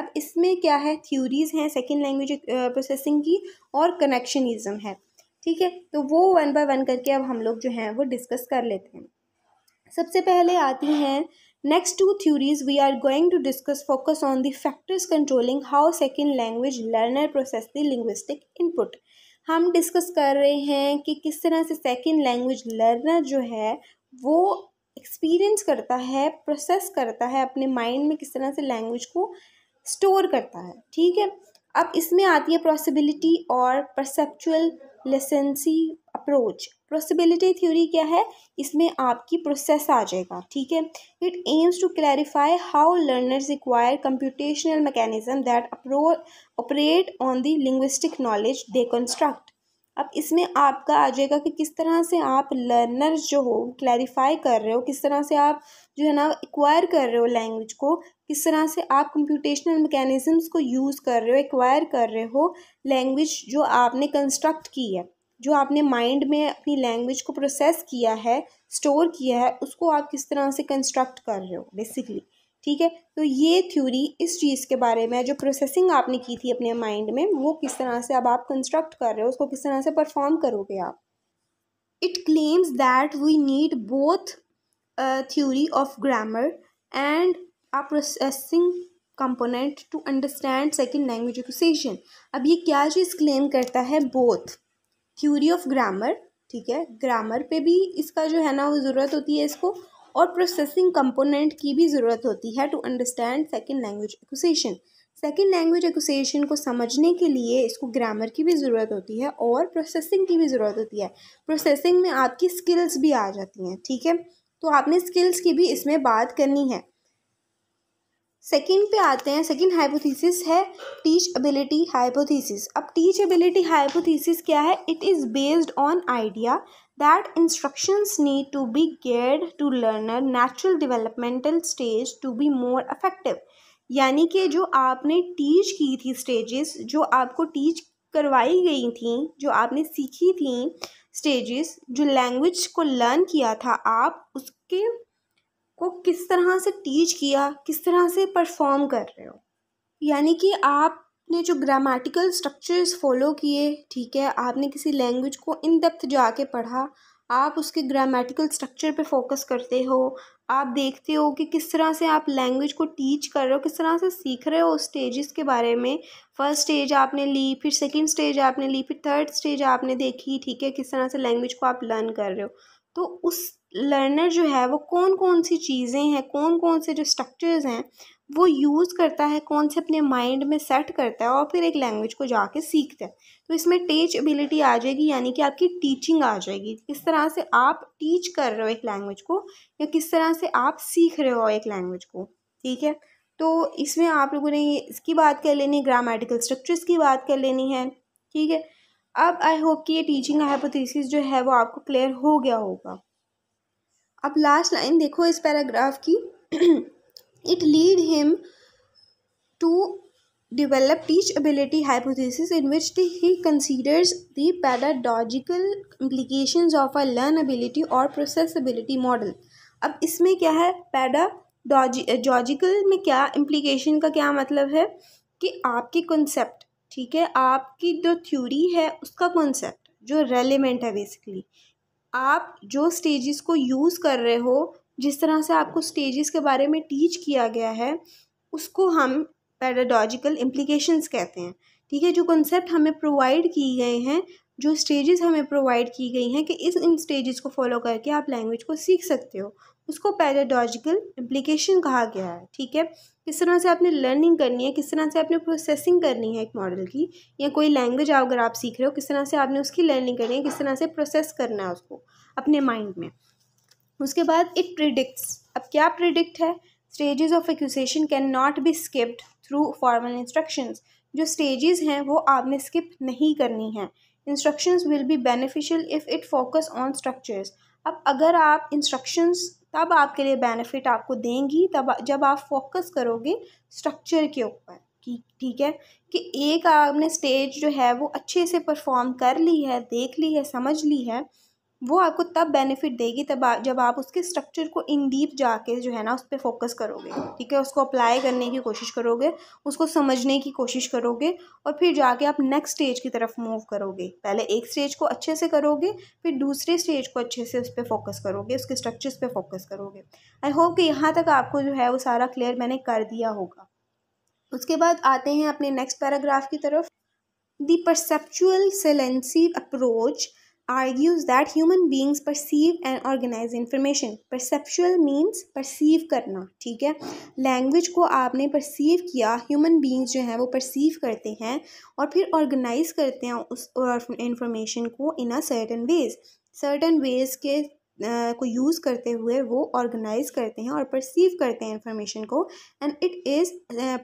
अब इसमें क्या है थ्योरीज हैं सेकेंड लैंग्वेज प्रोसेसिंग की और कनेक्शनिज्म है ठीक है तो वो वन बाय वन करके अब हम लोग जो हैं वो डिस्कस कर लेते हैं सबसे पहले आती हैं next two theories we are going to discuss focus on the factors controlling how second language learner process the linguistic input हम डिस्कस कर रहे हैं कि किस तरह से सेकेंड लैंग्वेज लर्नर जो है वो एक्सपीरियंस करता है प्रोसेस करता है अपने माइंड में किस तरह से लैंग्वेज को स्टोर करता है ठीक है अब इसमें आती है पॉसिबिलिटी और perceptual salience approach processability theory क्या है इसमें आपकी प्रोसेस आ जाएगा ठीक है it aims to clarify how learners require computational mechanism that operate on the linguistic knowledge they construct अब इसमें आपका आ जाएगा कि किस तरह से आप लर्नर जो हो क्लैरिफाई कर रहे हो किस तरह से आप जो है ना एक्वायर कर रहे हो लैंग्वेज को किस तरह से आप कंप्यूटेशनल मैकेनिज्म को यूज़ कर रहे हो एक्वायर कर रहे हो लैंग्वेज जो आपने कंस्ट्रक्ट की है जो आपने माइंड में अपनी लैंग्वेज को प्रोसेस किया है स्टोर किया है उसको आप किस तरह से कंस्ट्रक्ट कर रहे हो बेसिकली ठीक है तो ये थ्योरी इस चीज़ के बारे में जो प्रोसेसिंग आपने की थी अपने माइंड में वो किस तरह से अब आप कंस्ट्रक्ट कर रहे हो उसको किस तरह से परफॉर्म करोगे आप it claims that we need both theory of grammar and a processing component to understand second language acquisition अब ये क्या चीज़ क्लेम करता है बोथ थ्यूरी ऑफ ग्रामर ठीक है ग्रामर पे भी इसका जो है ना वो ज़रूरत होती है इसको और प्रोसेसिंग कंपोनेंट की भी ज़रूरत होती है to understand second language acquisition second language acquisition को समझने के लिए इसको ग्रामर की भी ज़रूरत होती है और प्रोसेसिंग की भी ज़रूरत होती है प्रोसेसिंग में आपकी स्किल्स भी आ जाती हैं ठीक है तो आपने स्किल्स की भी इसमें बात करनी है सेकेंड पे आते हैं सेकेंड हाइपोथीसिस है टीच एबिलिटी हाइपोथीसिस अब टीच एबिलिटी हाइपोथीसिस क्या है it is based on idea that instructions need to be geared to learner natural developmental stage to be more affective यानी कि जो आपने टीच की थी स्टेजेस जो आपको टीच करवाई गई थी जो आपने सीखी थी स्टेजेस जो लैंग्वेज को लर्न किया था आप उसके को किस तरह से टीच किया किस तरह से परफॉर्म कर रहे हो यानी कि आपने जो ग्रामेटिकल स्ट्रक्चर्स फॉलो किए ठीक है आपने किसी लैंग्वेज को इन डेप्थ जाके पढ़ा आप उसके ग्रामेटिकल स्ट्रक्चर पे फोकस करते हो आप देखते हो कि किस तरह से आप लैंग्वेज को टीच कर रहे हो किस तरह से सीख रहे हो स्टेजेस के बारे में फर्स्ट स्टेज आपने ली फिर सेकंड स्टेज आपने ली फिर थर्ड स्टेज आपने देखी ठीक है किस तरह से लैंग्वेज को आप लर्न कर रहे हो तो उस लर्नर जो है वो कौन कौन सी चीज़ें हैं कौन कौन से जो स्ट्रक्चर्स हैं वो यूज़ करता है कौन से अपने माइंड में सेट करता है और फिर एक लैंग्वेज को जाके सीखता है तो इसमें टीच एबिलिटी आ जाएगी यानी कि आपकी टीचिंग आ जाएगी किस तरह से आप टीच कर रहे हो एक लैंग्वेज को या किस तरह से आप सीख रहे हो एक लैंग्वेज को ठीक है तो इसमें आप लोगों ने इसकी बात कर लेनी है ग्रामेटिकल स्ट्रक्चर्स की बात कर लेनी है ठीक है अब आई होप कि ये टीचिंग हाइपोथीसिस जो है वो आपको क्लियर हो गया होगा अब लास्ट लाइन देखो इस पैराग्राफ की it lead him to develop teachability hypothesis in which he considers the paradoxical complication of a learnability और प्रोसेस एबिलिटी मॉडल अब इसमें क्या है पैराडोजिकल में क्या इम्प्लीकेशन का क्या मतलब है कि आपकी कॉन्सेप्ट ठीक है आपकी जो थ्योरी है उसका कॉन्सेप्ट जो रेलिवेंट है बेसिकली आप जो स्टेजेस को यूज़ कर रहे हो जिस तरह से आपको स्टेजेस के बारे में टीच किया गया है उसको हम पैराडोजिकल इम्प्लीकेशंस कहते हैं ठीक है जो कॉन्सेप्ट हमें प्रोवाइड किए गए हैं जो स्टेजेस हमें प्रोवाइड की गई हैं कि इस इन स्टेजेस को फॉलो करके आप लैंग्वेज को सीख सकते हो उसको पैराडॉजिकल इम्प्लीकेशन कहा गया है ठीक है किस तरह से आपने लर्निंग करनी है किस तरह से आपने प्रोसेसिंग करनी है एक मॉडल की या कोई लैंग्वेज अगर आप सीख रहे हो किस तरह से आपने उसकी लर्निंग करनी है किस तरह से प्रोसेस करना है उसको अपने माइंड में उसके बाद इट प्रिडिक्ट अब क्या प्रिडिक्ट है stages of acquisition can not be skipped through formal instructions जो स्टेजेस हैं वो आपने स्किप नहीं करनी है instructions will be beneficial if it focus on structures अब अगर आप इंस्ट्रक्शंस तब आपके लिए बेनिफिट आपको देंगी तब जब आप फोकस करोगे स्ट्रक्चर के ऊपर कि ठीक है कि एक आपने स्टेज जो है वो अच्छे से परफॉर्म कर ली है देख ली है समझ ली है वो आपको तब बेनिफिट देगी तब आ, जब आप उसके स्ट्रक्चर को इन डीप जाके जो है ना उस पर फोकस करोगे ठीक है उसको अप्लाई करने की कोशिश करोगे उसको समझने की कोशिश करोगे और फिर जाके आप नेक्स्ट स्टेज की तरफ मूव करोगे पहले एक स्टेज को अच्छे से करोगे फिर दूसरे स्टेज को अच्छे से उस पर फोकस करोगे उसके स्ट्रक्चर्स पर फोकस करोगे आई होप कि यहाँ तक आपको जो है वो सारा क्लियर मैंने कर दिया होगा उसके बाद आते हैं अपने नेक्स्ट पैराग्राफ की तरफ the perceptual salience approach argues that human beings perceive and organize information perceptual means perceive करना ठीक है language को आपने perceive किया human beings जो हैं वो perceive करते हैं और फिर organize करते हैं उस information को in a certain ways certain ways के Uh, को यूज़ करते हुए वो ऑर्गेनाइज करते हैं और परसीव करते हैं इन्फॉर्मेशन को and it is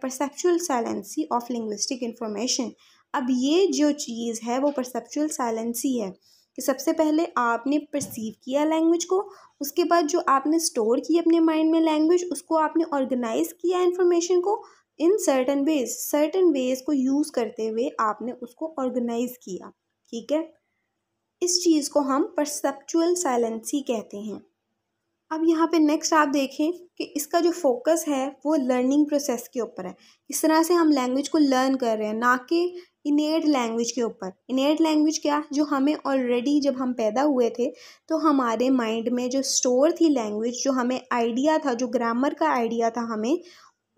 perceptual saliency of linguistic information अब ये जो चीज़ है वो परसेप्चुअल साइलेंसी है कि सबसे पहले आपने परसीव किया लैंग्वेज को उसके बाद जो आपने स्टोर की अपने माइंड में लैंग्वेज उसको आपने ऑर्गेनाइज़ किया इन्फॉर्मेशन को in certain ways certain ways को यूज़ करते हुए आपने उसको ऑर्गेनाइज़ किया ठीक है इस चीज़ को हम परसेप्चुअल साइलेंसी कहते हैं अब यहाँ पे नेक्स्ट आप देखें कि इसका जो फोकस है वो लर्निंग प्रोसेस के ऊपर है इस तरह से हम लैंग्वेज को लर्न कर रहे हैं ना कि इनेट लैंग्वेज के ऊपर इनेड लैंग्वेज क्या जो हमें ऑलरेडी जब हम पैदा हुए थे तो हमारे माइंड में जो स्टोर थी लैंग्वेज जो हमें आइडिया था जो ग्रामर का आइडिया था हमें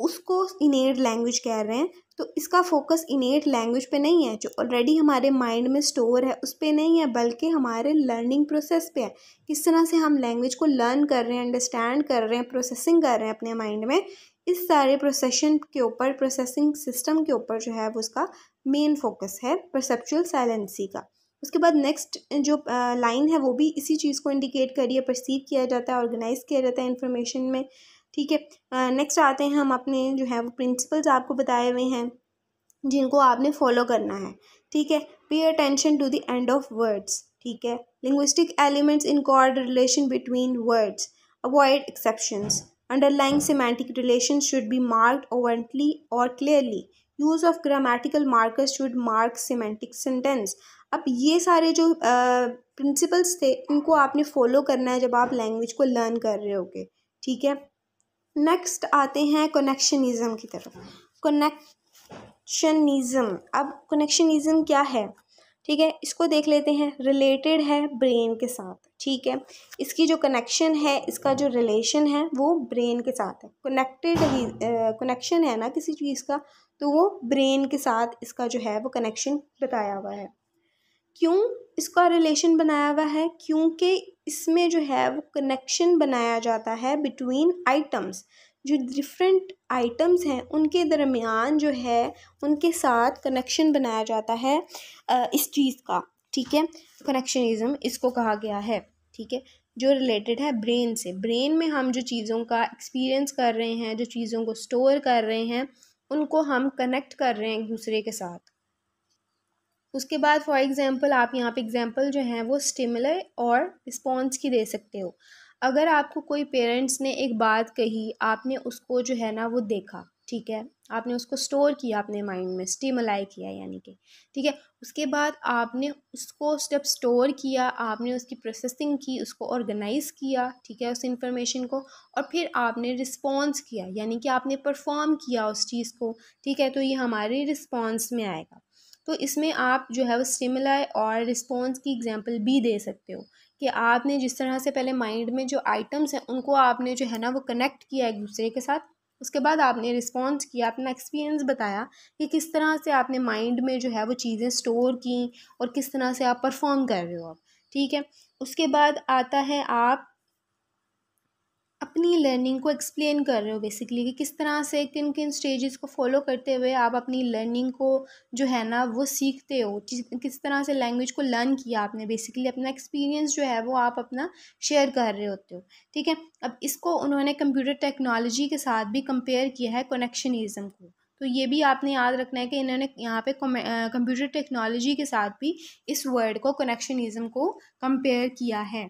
उसको इनेड लैंग्वेज कह रहे हैं तो इसका फोकस इनेट लैंग्वेज पे नहीं है जो ऑलरेडी हमारे माइंड में स्टोर है उस पर नहीं है बल्कि हमारे लर्निंग प्रोसेस पे है किस तरह से हम लैंग्वेज को लर्न कर रहे हैं अंडरस्टैंड कर रहे हैं प्रोसेसिंग कर रहे हैं अपने माइंड में इस सारे प्रोसेशन के ऊपर प्रोसेसिंग सिस्टम के ऊपर जो है वो उसका मेन फोकस है परसेप्चुअल साइलेंसी का उसके बाद नेक्स्ट जो लाइन है वो भी इसी चीज़ को इंडिकेट करिए परसीव किया जाता है ऑर्गेनाइज किया जाता है इन्फॉर्मेशन में ठीक है नेक्स्ट आते हैं हम अपने जो है वो प्रिंसिपल्स आपको बताए हुए हैं जिनको आपने फॉलो करना है ठीक है pay attention to the end of words ठीक है linguistic elements encode relation between words avoid exceptions underlying semantic relation should be marked overtly और clearly use of grammatical markers should mark semantic sentence अब ये सारे जो principles थे इनको आपने फॉलो करना है जब आप लैंग्वेज को लर्न कर रहे होगे ठीक है नेक्स्ट आते हैं कनेक्शनिज्म की तरफ कनेक्शनिज्म अब कनेक्शनिज्म क्या है ठीक है इसको देख लेते हैं रिलेटेड है ब्रेन के साथ ठीक है इसकी जो कनेक्शन है इसका जो रिलेशन है वो ब्रेन के साथ है कनेक्टेड ही कनेक्शन है ना किसी चीज़ का तो वो ब्रेन के साथ इसका जो है वो कनेक्शन बताया हुआ है क्यों इसका रिलेशन बनाया हुआ है क्योंकि इसमें जो है वो कनेक्शन बनाया जाता है बिटवीन आइटम्स जो डिफरेंट आइटम्स हैं उनके दरमियान जो है उनके साथ कनेक्शन बनाया जाता है इस चीज़ का ठीक है कनेक्शनिज़्म इसको कहा गया है ठीक है जो रिलेटेड है ब्रेन से ब्रेन में हम जो चीज़ों का एक्सपीरियंस कर रहे हैं जो चीज़ों को स्टोर कर रहे हैं उनको हम कनेक्ट कर रहे हैं एक दूसरे के साथ उसके बाद फॉर एग्ज़ाम्पल आप यहाँ पे एग्जांपल जो हैं वो स्टिमुलर और रिस्पॉन्स की दे सकते हो अगर आपको कोई पेरेंट्स ने एक बात कही आपने उसको जो है ना वो देखा ठीक है आपने उसको स्टोर किया अपने माइंड में स्टिमलाई किया यानी कि ठीक है उसके बाद आपने उसको स्टेप स्टोर किया आपने उसकी प्रोसेसिंग की उसको ऑर्गेनाइज किया ठीक है उस इंफॉर्मेशन को और फिर आपने रिस्पॉन्स किया यानी कि आपने परफॉर्म किया उस चीज़ को ठीक है तो ये हमारे रिस्पॉन्स में आएगा तो इसमें आप जो है वो स्टिमलाई और रिस्पॉन्स की एग्जाम्पल भी दे सकते हो कि आपने जिस तरह से पहले माइंड में जो आइटम्स हैं उनको आपने जो है ना वो कनेक्ट किया एक दूसरे के साथ उसके बाद आपने रिस्पॉन्स किया अपना एक्सपीरियंस बताया कि किस तरह से आपने माइंड में जो है वो चीज़ें स्टोर की और किस तरह से आप परफॉर्म कर रहे हो आप ठीक है उसके बाद आता है आप अपनी लर्निंग को एक्सप्लेन कर रहे हो बेसिकली कि किस तरह से किन किन स्टेजेस को फॉलो करते हुए आप अपनी लर्निंग को जो है ना वो सीखते हो किस तरह से लैंग्वेज को लर्न किया आपने बेसिकली अपना एक्सपीरियंस जो है वो आप अपना शेयर कर रहे होते हो ठीक है अब इसको उन्होंने कंप्यूटर टेक्नोलॉजी के साथ भी कंपेयर किया है कनेक्शनिज़म को तो ये भी आपने याद रखना है कि इन्होंने यहाँ पे कंप्यूटर टेक्नोलॉजी के साथ भी इस वर्ड को कनेक्शनिज़म को कंपेयर किया है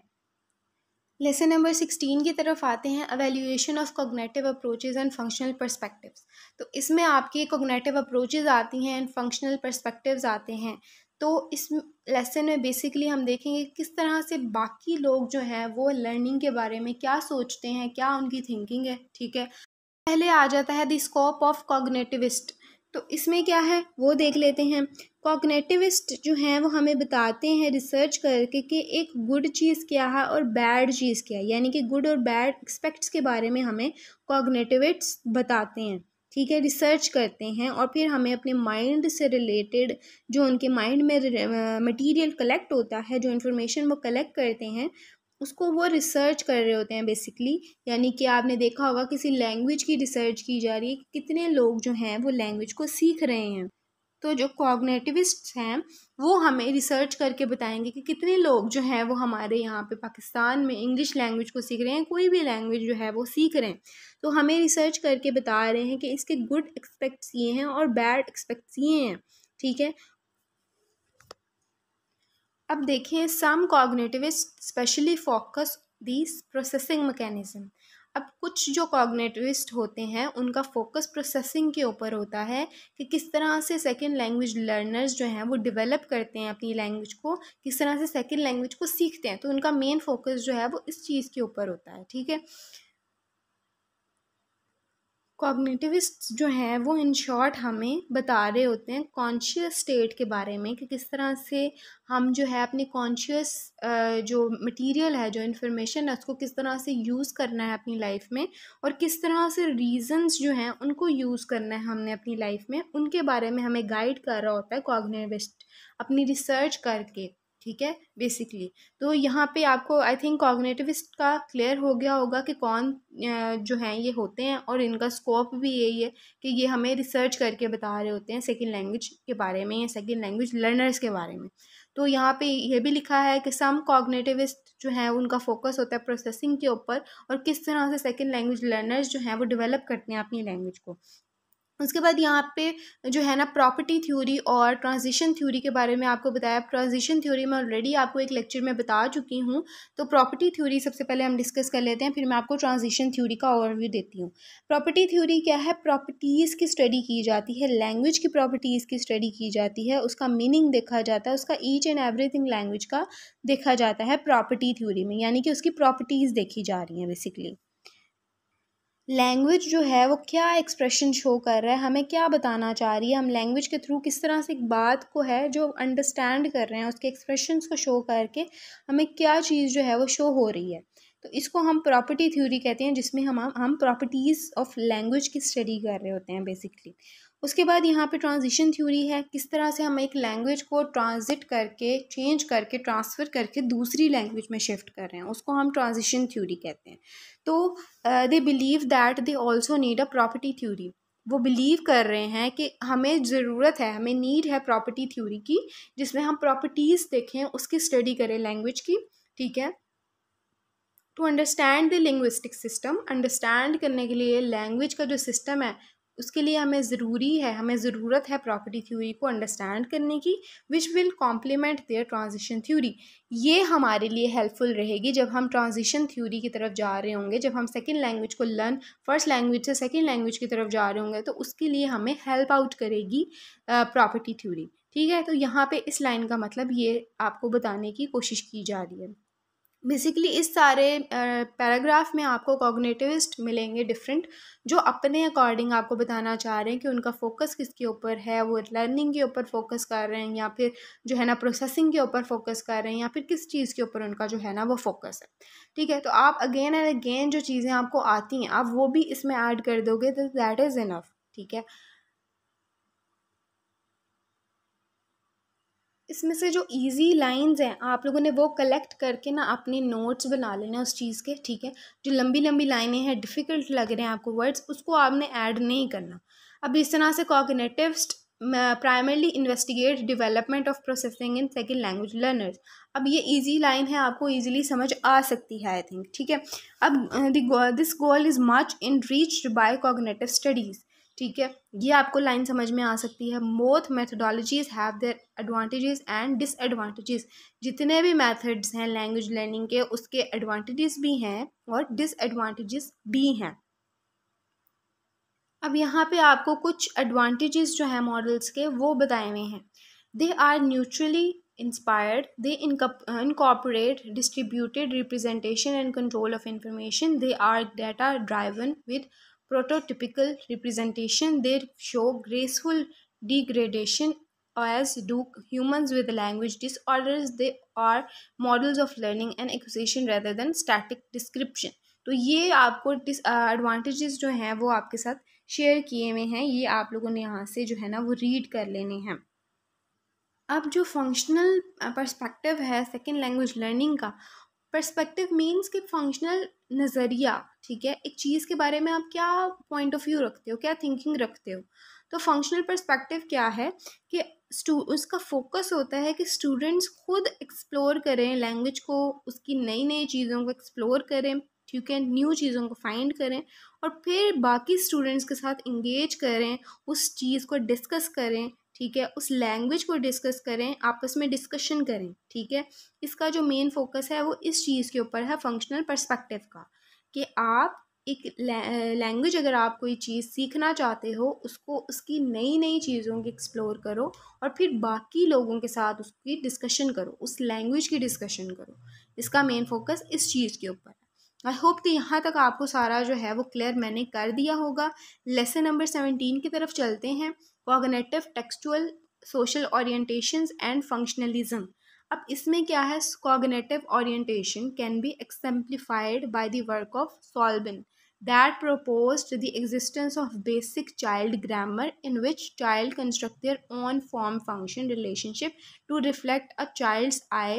लेसन नंबर सिक्सटीन की तरफ आते हैं evaluation of cognitive approaches and functional perspectives तो इसमें आपके कोगनेटिव अप्रोचेज़ आती हैं एंड फंक्शनल पर्सपेक्टिव्स आते हैं तो इस लेसन में बेसिकली हम देखेंगे किस तरह से बाकी लोग जो हैं वो लर्निंग के बारे में क्या सोचते हैं क्या उनकी थिंकिंग है ठीक है पहले आ जाता है द स्कोप ऑफ कॉग्नेटिविस्ट तो इसमें क्या है वो देख लेते हैं कॉग्नेटिविस्ट जो हैं वो हमें बताते हैं रिसर्च करके कि एक गुड चीज़ क्या है और बैड चीज़ क्या है यानी कि गुड और बैड एक्सपेक्ट्स के बारे में हमें कॉग्नेटिविस्ट बताते हैं ठीक है रिसर्च करते हैं और फिर हमें अपने माइंड से रिलेटेड जो उनके माइंड में मटेरियल कलेक्ट होता है जो इन्फॉर्मेशन वो कलेक्ट करते हैं उसको वो रिसर्च कर रहे होते हैं बेसिकली यानी कि आपने देखा होगा किसी लैंग्वेज की रिसर्च की जा रही है कितने लोग जो हैं वो लैंग्वेज को सीख रहे हैं तो जो कॉग्नेटिविस्ट हैं वो हमें रिसर्च करके बताएंगे कि कितने लोग जो हैं वो हमारे यहाँ पे पाकिस्तान में इंग्लिश लैंग्वेज को सीख रहे हैं कोई भी लैंग्वेज जो है वो सीख रहे हैं तो हमें रिसर्च करके बता रहे हैं कि इसके गुड एक्सपेक्ट्स ये हैं और बैड एक्सपेक्ट्स ये हैं ठीक है अब देखिए some cognitivist specially focus this processing mechanism अब कुछ जो कॉग्नेटिविस्ट होते हैं उनका फोकस प्रोसेसिंग के ऊपर होता है कि किस तरह से सेकेंड लैंग्वेज लर्नर्स जो हैं वो डेवलप करते हैं अपनी लैंग्वेज को किस तरह से सेकेंड लैंग्वेज को सीखते हैं तो उनका मेन फोकस जो है वो इस चीज़ के ऊपर होता है ठीक है कॉग्निटिविस्ट जो हैं वो इन शॉर्ट हमें बता रहे होते हैं कॉन्शियस स्टेट के बारे में कि किस तरह से हम जो है अपने कॉन्शियस जो मटेरियल है जो इन्फॉर्मेशन है उसको किस तरह से यूज़ करना है अपनी लाइफ में और किस तरह से रीजंस जो हैं उनको यूज़ करना है हमने अपनी लाइफ में उनके बारे में हमें गाइड कर रहा होता है कॉग्निविस्ट अपनी रिसर्च करके ठीक है बेसिकली तो यहाँ पे आपको आई थिंक कॉग्नेटिविस्ट का क्लियर हो गया होगा कि कौन जो हैं ये होते हैं और इनका स्कोप भी यही है कि ये हमें रिसर्च करके बता रहे होते हैं सेकेंड लैंग्वेज के बारे में या सेकेंड लैंग्वेज लर्नर्स के बारे में तो यहाँ पे यह भी लिखा है कि सम कॉग्नेटिविस्ट जो है उनका फोकस होता है प्रोसेसिंग के ऊपर और किस तरह से सेकेंड लैंग्वेज लर्नर्स जो हैं वो डेवलप करते हैं अपनी लैंग्वेज को उसके बाद यहाँ पे जो है ना प्रॉपर्टी थ्योरी और ट्रांजिशन थ्योरी के बारे में आपको बताया ट्रांजिशन थ्योरी मैं ऑलरेडी आपको एक लेक्चर में बता चुकी हूँ तो प्रॉपर्टी थ्योरी सबसे पहले हम डिस्कस कर लेते हैं फिर मैं आपको ट्रांजिशन थ्योरी का ओवरव्यू देती हूँ प्रॉपर्टी थ्योरी क्या है प्रॉपर्टीज़ की स्टडी की जाती है लैंग्वेज की प्रॉपर्टीज़ की स्टडी की जाती है उसका मीनिंग देखा जाता है उसका ईच एंड एवरी लैंग्वेज का देखा जाता है प्रॉपर्टी थ्योरी में यानी कि उसकी प्रॉपर्टीज़ देखी जा रही हैं बेसिकली लैंग्वेज जो है वो क्या एक्सप्रेशन शो कर रहा है हमें क्या बताना चाह रही है हम लैंग्वेज के थ्रू किस तरह से एक बात को है जो अंडरस्टैंड कर रहे हैं उसके एक्सप्रेशंस को शो करके हमें क्या चीज़ जो है वो शो हो रही है तो इसको हम प्रॉपर्टी थ्योरी कहते हैं जिसमें हम हम प्रॉपर्टीज़ ऑफ लैंग्वेज की स्टडी कर रहे होते हैं बेसिकली उसके बाद यहाँ पे ट्रांजिशन थ्योरी है किस तरह से हम एक लैंग्वेज को ट्रांजिट करके चेंज करके ट्रांसफ़र करके दूसरी लैंग्वेज में शिफ्ट कर रहे हैं उसको हम ट्रांजिशन थ्योरी कहते हैं तो they believe that they also need a property theory वो बिलीव कर रहे हैं कि हमें ज़रूरत है हमें नीड है प्रॉपर्टी थ्योरी की जिसमें हम प्रॉपर्टीज़ देखें उसकी स्टडी करें लैंग्वेज की ठीक है to understand the linguistic system understand करने के लिए लैंग्वेज का जो सिस्टम है उसके लिए हमें ज़रूरी है हमें ज़रूरत है प्रॉपर्टी थ्योरी को अंडरस्टैंड करने की which will complement their transition theory ये हमारे लिए हेल्पफुल रहेगी जब हम ट्रांजिशन थ्योरी की तरफ जा रहे होंगे जब हम सेकेंड लैंग्वेज को लर्न फर्स्ट लैंग्वेज से सेकेंड लैंग्वेज की तरफ जा रहे होंगे तो उसके लिए हमें हेल्प आउट करेगी प्रॉपर्टी थ्योरी ठीक है तो यहाँ पे इस लाइन का मतलब ये आपको बताने की कोशिश की जा रही है बेसिकली इस सारे पैराग्राफ में आपको कॉग्नेटिविस्ट मिलेंगे डिफरेंट जो अपने अकॉर्डिंग आपको बताना चाह रहे हैं कि उनका फोकस किसके ऊपर है वो लर्निंग के ऊपर फोकस कर रहे हैं या फिर जो है ना प्रोसेसिंग के ऊपर फोकस कर रहे हैं या फिर किस चीज़ के ऊपर उनका जो है ना वो फोकस है ठीक है तो आप अगेन एंड अगेन जो चीज़ें आपको आती हैं आप वो भी इसमें ऐड कर दोगे तो दैट इज़ इनफ ठीक है इसमें से जो इजी लाइंस हैं आप लोगों ने वो कलेक्ट करके ना अपने नोट्स बना लेना उस चीज़ के ठीक है जो लंबी लंबी लाइनें हैं डिफ़िकल्ट लग रहे हैं आपको वर्ड्स उसको आपने ऐड नहीं करना अब इस तरह से cognitivist primarily investigate development of processing in second language learners अब ये ईजी लाइन है आपको ईजिली समझ आ सकती है आई थिंक ठीक है अब this goal is much in reached by cognitive studies ठीक है ये आपको लाइन समझ में आ सकती है both methodologies have their advantages and disadvantages जितने भी मेथड्स हैं लैंग्वेज लर्निंग के उसके एडवांटेजेस भी हैं और डिसएडवांटेजेस भी हैं अब यहाँ पे आपको कुछ एडवांटेजेस जो हैं मॉडल्स के वो बताए हुए हैं they are neutrally inspired they incorporate distributed representation and control of information they are data driven with prototypical representation. They show graceful degradation as do humans with language disorders. They are models of learning and acquisition rather than static description. तो ये आपको dish advantages जो हैं वो आपके साथ share किए हुए हैं ये आप लोगों ने यहाँ से जो है ना वो रीड कर लेने हैं अब जो फंक्शनल पर्सपेक्टिव है सेकेंड लैंग्वेज लर्निंग का पर्सपेक्टिव मींस कि फंक्शनल नज़रिया ठीक है एक चीज़ के बारे में आप क्या पॉइंट ऑफ व्यू रखते हो क्या थिंकिंग रखते हो तो फंक्शनल पर्सपेक्टिव क्या है कि उसका फोकस होता है कि स्टूडेंट्स खुद एक्सप्लोर करें लैंग्वेज को उसकी नई नई चीज़ों को एक्सप्लोर करें ठीक है न्यू चीज़ों को फाइंड करें और फिर बाकी स्टूडेंट्स के साथ इंगेज करें उस चीज़ को डिस्कस करें ठीक है उस लैंग्वेज को डिस्कस करें आपस में डिस्कशन करें ठीक है इसका जो मेन फोकस है वो इस चीज़ के ऊपर है फंक्शनल पर्सपेक्टिव का कि आप एक लैंग्वेज अगर आप कोई चीज़ सीखना चाहते हो उसको उसकी नई नई चीज़ों की एक्सप्लोर करो और फिर बाकी लोगों के साथ उसकी डिस्कशन करो उस लैंग्वेज की डिस्कशन करो इसका मेन फोकस इस चीज़ के ऊपर है आई होप कि यहाँ तक आपको सारा जो है वो क्लियर मैंने कर दिया होगा लेसन नंबर सेवनटीन की तरफ चलते हैं cognitive textual social orientations, and functionalism अब इसमें क्या है cognitive orientation can be exemplified by the work of Slobin that proposed the existence of basic child grammar in which child construct their own form function relationship to reflect a child's eye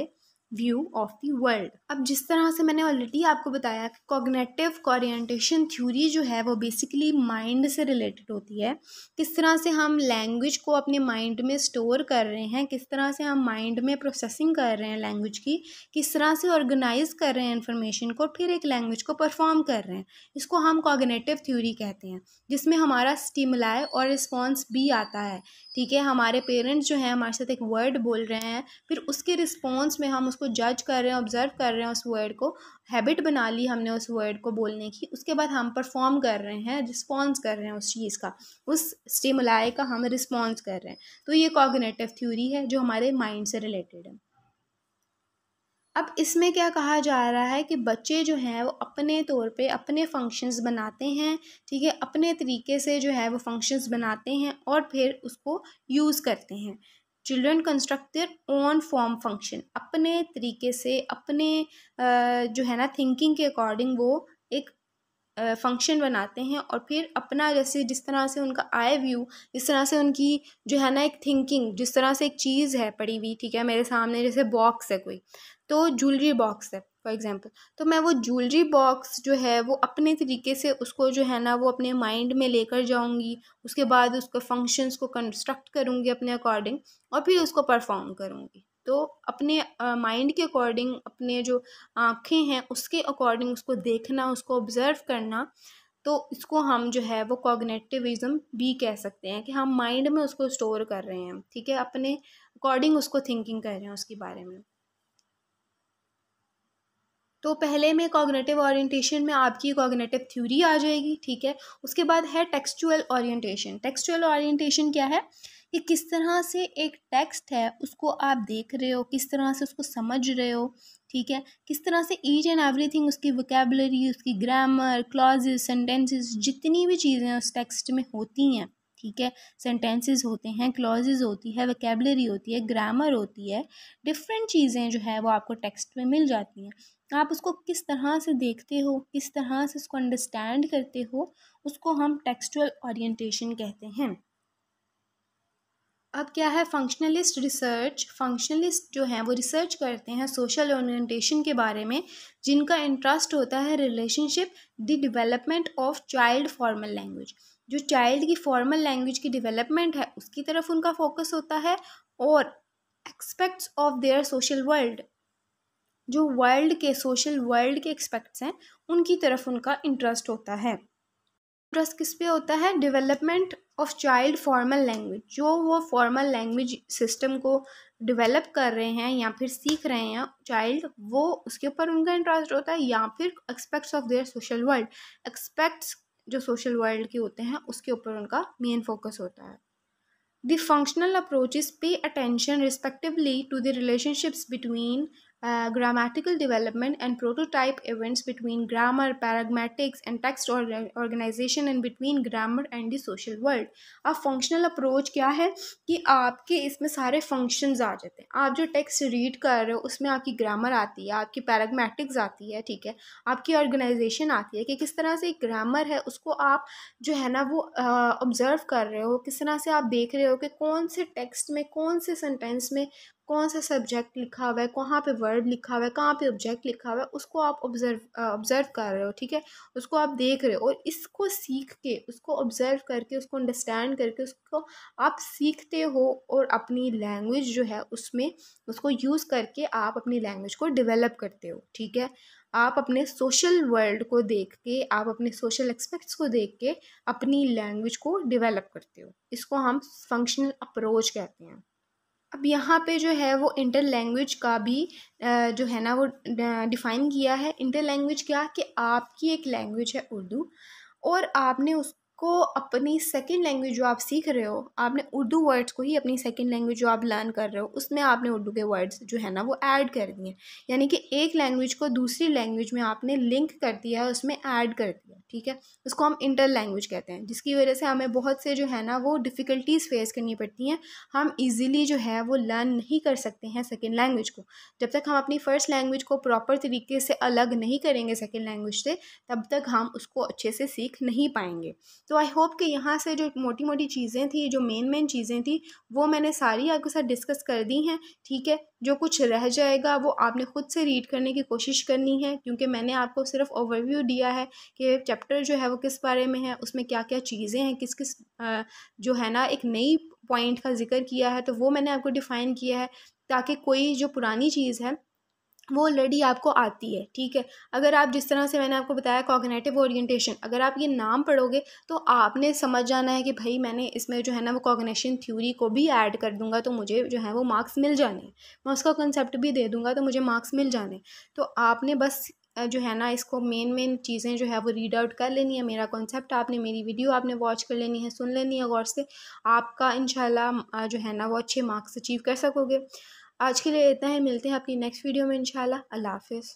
view of the world अब जिस तरह से मैंने already आपको बताया कि cognitive कोरिएंटेशन theory जो है वो बेसिकली माइंड से रिलेटेड होती है किस तरह से हम लैंग्वेज को अपने माइंड में स्टोर कर रहे हैं किस तरह से हम माइंड में प्रोसेसिंग कर रहे हैं लैंग्वेज की किस तरह से ऑर्गेनाइज कर रहे हैं इन्फॉर्मेशन को फिर एक लैंग्वेज को परफॉर्म कर रहे हैं इसको हम कॉग्नेटिव थ्योरी कहते हैं जिसमें हमारा स्टिमुलाय और रिस्पॉन्स भी आता है ठीक है हमारे पेरेंट्स जो हैं हमारे साथ एक वर्ड बोल रहे हैं फिर उसके रिस्पॉन्स में हम उसको जज कर रहे हैं ऑब्ज़र्व कर रहे हैं उस वर्ड को हैबिट बना ली हमने उस वर्ड को बोलने की उसके बाद हम परफॉर्म कर रहे हैं रिस्पॉन्स कर रहे हैं उस चीज़ का उस स्टेमलाए का हम रिस्पॉन्स कर रहे हैं तो ये कॉगनेटिव थ्यूरी है जो हमारे माइंड से रिलेटेड है अब इसमें क्या कहा जा रहा है कि बच्चे जो हैं वो अपने तौर पे अपने फंक्शंस बनाते हैं ठीक है अपने तरीके से जो है वो फंक्शंस बनाते हैं और फिर उसको यूज़ करते हैं children construct their own form function अपने तरीके से अपने जो है ना थिंकिंग के अकॉर्डिंग वो एक फंक्शन बनाते हैं और फिर अपना जैसे जिस तरह से उनका आई व्यू जिस तरह से उनकी जो है ना एक थिंकिंग जिस तरह से एक चीज़ है पड़ी हुई ठीक है मेरे सामने जैसे बॉक्स है कोई तो ज्वेलरी बॉक्स है फॉर एग्ज़ाम्पल तो मैं वो ज्वेलरी बॉक्स जो है वो अपने तरीके से उसको जो है ना वो अपने माइंड में लेकर जाऊंगी उसके बाद उसके फंक्शंस को कंस्ट्रक्ट करूंगी अपने अकॉर्डिंग और फिर उसको परफॉर्म करूंगी तो अपने माइंड के अकॉर्डिंग अपने जो आँखें हैं उसके अकॉर्डिंग उसको देखना उसको ऑब्ज़र्व करना तो इसको हम जो है वो कॉग्नेटिविज़म भी कह सकते हैं कि हम माइंड में उसको स्टोर कर रहे हैं ठीक है अपने अकॉर्डिंग उसको थिंकिंग कर रहे हैं उसके बारे में तो पहले में कॉग्नेटिव ऑरिएंटेशन में आपकी कॉग्नेटिव थ्योरी आ जाएगी ठीक है उसके बाद है टेक्सचुअल ऑरिएंटेशन टेक्सचुअल ऑरिएंटेशन क्या है कि किस तरह से एक टेक्स्ट है उसको आप देख रहे हो किस तरह से उसको समझ रहे हो ठीक है किस तरह से ईच एंड एवरीथिंग उसकी वोकेबलरी उसकी ग्रामर क्लॉजेज सेंटेंसेस जितनी भी चीज़ें उस टेक्स्ट में होती हैं ठीक है सेंटेंसेस होते हैं क्लॉजेज होती है वोकेबलरी होती है ग्रामर होती है डिफरेंट चीज़ें जो है वो आपको टेक्स्ट में मिल जाती हैं आप उसको किस तरह से देखते हो किस तरह से उसको अंडरस्टैंड करते हो उसको हम टेक्सचुअल ओरिएंटेशन कहते हैं अब क्या है फंक्शनलिस्ट रिसर्च फंक्शनलिस्ट जो हैं वो रिसर्च करते हैं सोशल ओरिएंटेशन के बारे में जिनका इंटरेस्ट होता है relationship the development of child formal language जो चाइल्ड की फॉर्मल लैंग्वेज की डेवलपमेंट है उसकी तरफ उनका फोकस होता है और aspects of their social world जो वर्ल्ड के सोशल वर्ल्ड के एक्सपेक्ट्स हैं उनकी तरफ उनका इंटरेस्ट होता है इंटरेस्ट किस पे होता है development of child formal language जो वो फॉर्मल लैंग्वेज सिस्टम को डेवलप कर रहे हैं या फिर सीख रहे हैं चाइल्ड वो उसके ऊपर उनका इंटरेस्ट होता है या फिर aspects of their social world aspects जो सोशल वर्ल्ड के होते हैं उसके ऊपर उनका मेन फोकस होता है the functional approaches pay attention respectively to the relationships between grammatical development and prototype events between grammar pragmatics and text organisation and between grammar and the social world अब functional approach क्या है कि आपके इसमें सारे function आ जाते हैं आप जो टेक्स्ट रीड कर रहे हो उसमें आपकी ग्रामर आती है आपकी पैराग्मेटिक्स आती है ठीक है आपकी ऑर्गेनाइजेशन आती है कि किस तरह से एक ग्रामर है उसको आप जो है ना वो ऑब्जर्व कर रहे हो किस तरह से आप देख रहे हो कि कौन से टेक्स्ट में कौन से सेंटेंस में कौन सा सब्जेक्ट लिखा हुआ है कहाँ पे वर्ड लिखा हुआ है कहाँ पे ऑब्जेक्ट लिखा हुआ है उसको आप ऑब्जर्व ऑब्जर्व कर रहे हो ठीक है उसको आप देख रहे हो और इसको सीख के उसको ऑब्जर्व करके उसको अंडरस्टैंड करके उसको आप सीखते हो और अपनी लैंग्वेज जो है उसमें उसको यूज़ करके आप अपनी लैंग्वेज को डिवेलप करते हो ठीक है आप अपने सोशल वर्ल्ड को देख के आप अपने सोशल एक्सपेक्ट्स को देख के अपनी लैंग्वेज को डिवेलप करते हो इसको हम फंक्शनल अप्रोच कहते हैं अब यहाँ पे जो है वो इंटर लैंग्वेज का भी जो है ना वो डिफ़ाइन किया है इंटर लैंग्वेज क्या कि आपकी एक लैंग्वेज है उर्दू और आपने उस को अपनी सेकेंड लैंग्वेज जो आप सीख रहे हो आपने उर्दू वर्ड्स को ही अपनी सेकेंड लैंग्वेज जो आप लर्न कर रहे हो उसमें आपने उर्दू के वर्ड्स जो है ना वो ऐड कर दिए यानी कि एक लैंग्वेज को दूसरी लैंग्वेज में आपने लिंक कर दिया है उसमें ऐड कर दिया ठीक है उसको हम इंटर लैंग्वेज कहते हैं जिसकी वजह से हमें बहुत से जो है ना वो डिफ़िकल्टीज़ फेस करनी पड़ती हैं हम ईजिली जो है वो लर्न नहीं कर सकते हैं सेकेंड लैंग्वेज को जब तक हम अपनी फ़र्स्ट लैंग्वेज को प्रॉपर तरीके से अलग नहीं करेंगे सेकेंड लैंग्वेज से तब तक हम उसको अच्छे से सीख नहीं पाएंगे तो आई होप कि यहाँ से जो मोटी मोटी चीज़ें थी जो मेन मेन चीज़ें थी वो मैंने सारी आपके साथ डिस्कस कर दी हैं ठीक है जो कुछ रह जाएगा वो आपने खुद से रीड करने की कोशिश करनी है क्योंकि मैंने आपको सिर्फ ओवरव्यू दिया है कि चैप्टर जो है वो किस बारे में है उसमें क्या क्या चीज़ें हैं किस किस जो है ना एक नई पॉइंट का जिक्र किया है तो वो मैंने आपको डिफ़ाइन किया है ताकि कोई जो पुरानी चीज़ है वो ऑलरेडी आपको आती है ठीक है अगर आप जिस तरह से मैंने आपको बताया कॉग्नेटिव ओरिएंटेशन अगर आप ये नाम पढ़ोगे तो आपने समझ जाना है कि भाई मैंने इसमें जो है ना वो कॉग्नेशन थ्योरी को भी ऐड कर दूंगा तो मुझे जो है वो मार्क्स मिल जाने मैं उसका कंसेप्ट भी दे दूंगा तो मुझे मार्क्स मिल जाने तो आपने बस जो है ना इसको मेन मेन चीज़ें जो है वो रीड आउट कर लेनी है मेरा कॉन्सेप्ट आपने मेरी वीडियो आपने वॉच कर लेनी है सुन लेनी है गौर से आपका इन जो है ना वो अच्छे मार्क्स अचीव कर सकोगे आज के लिए इतना ही है, मिलते हैं अपनी नेक्स्ट वीडियो में इंशाल्लाह अल्लाह हाफिज़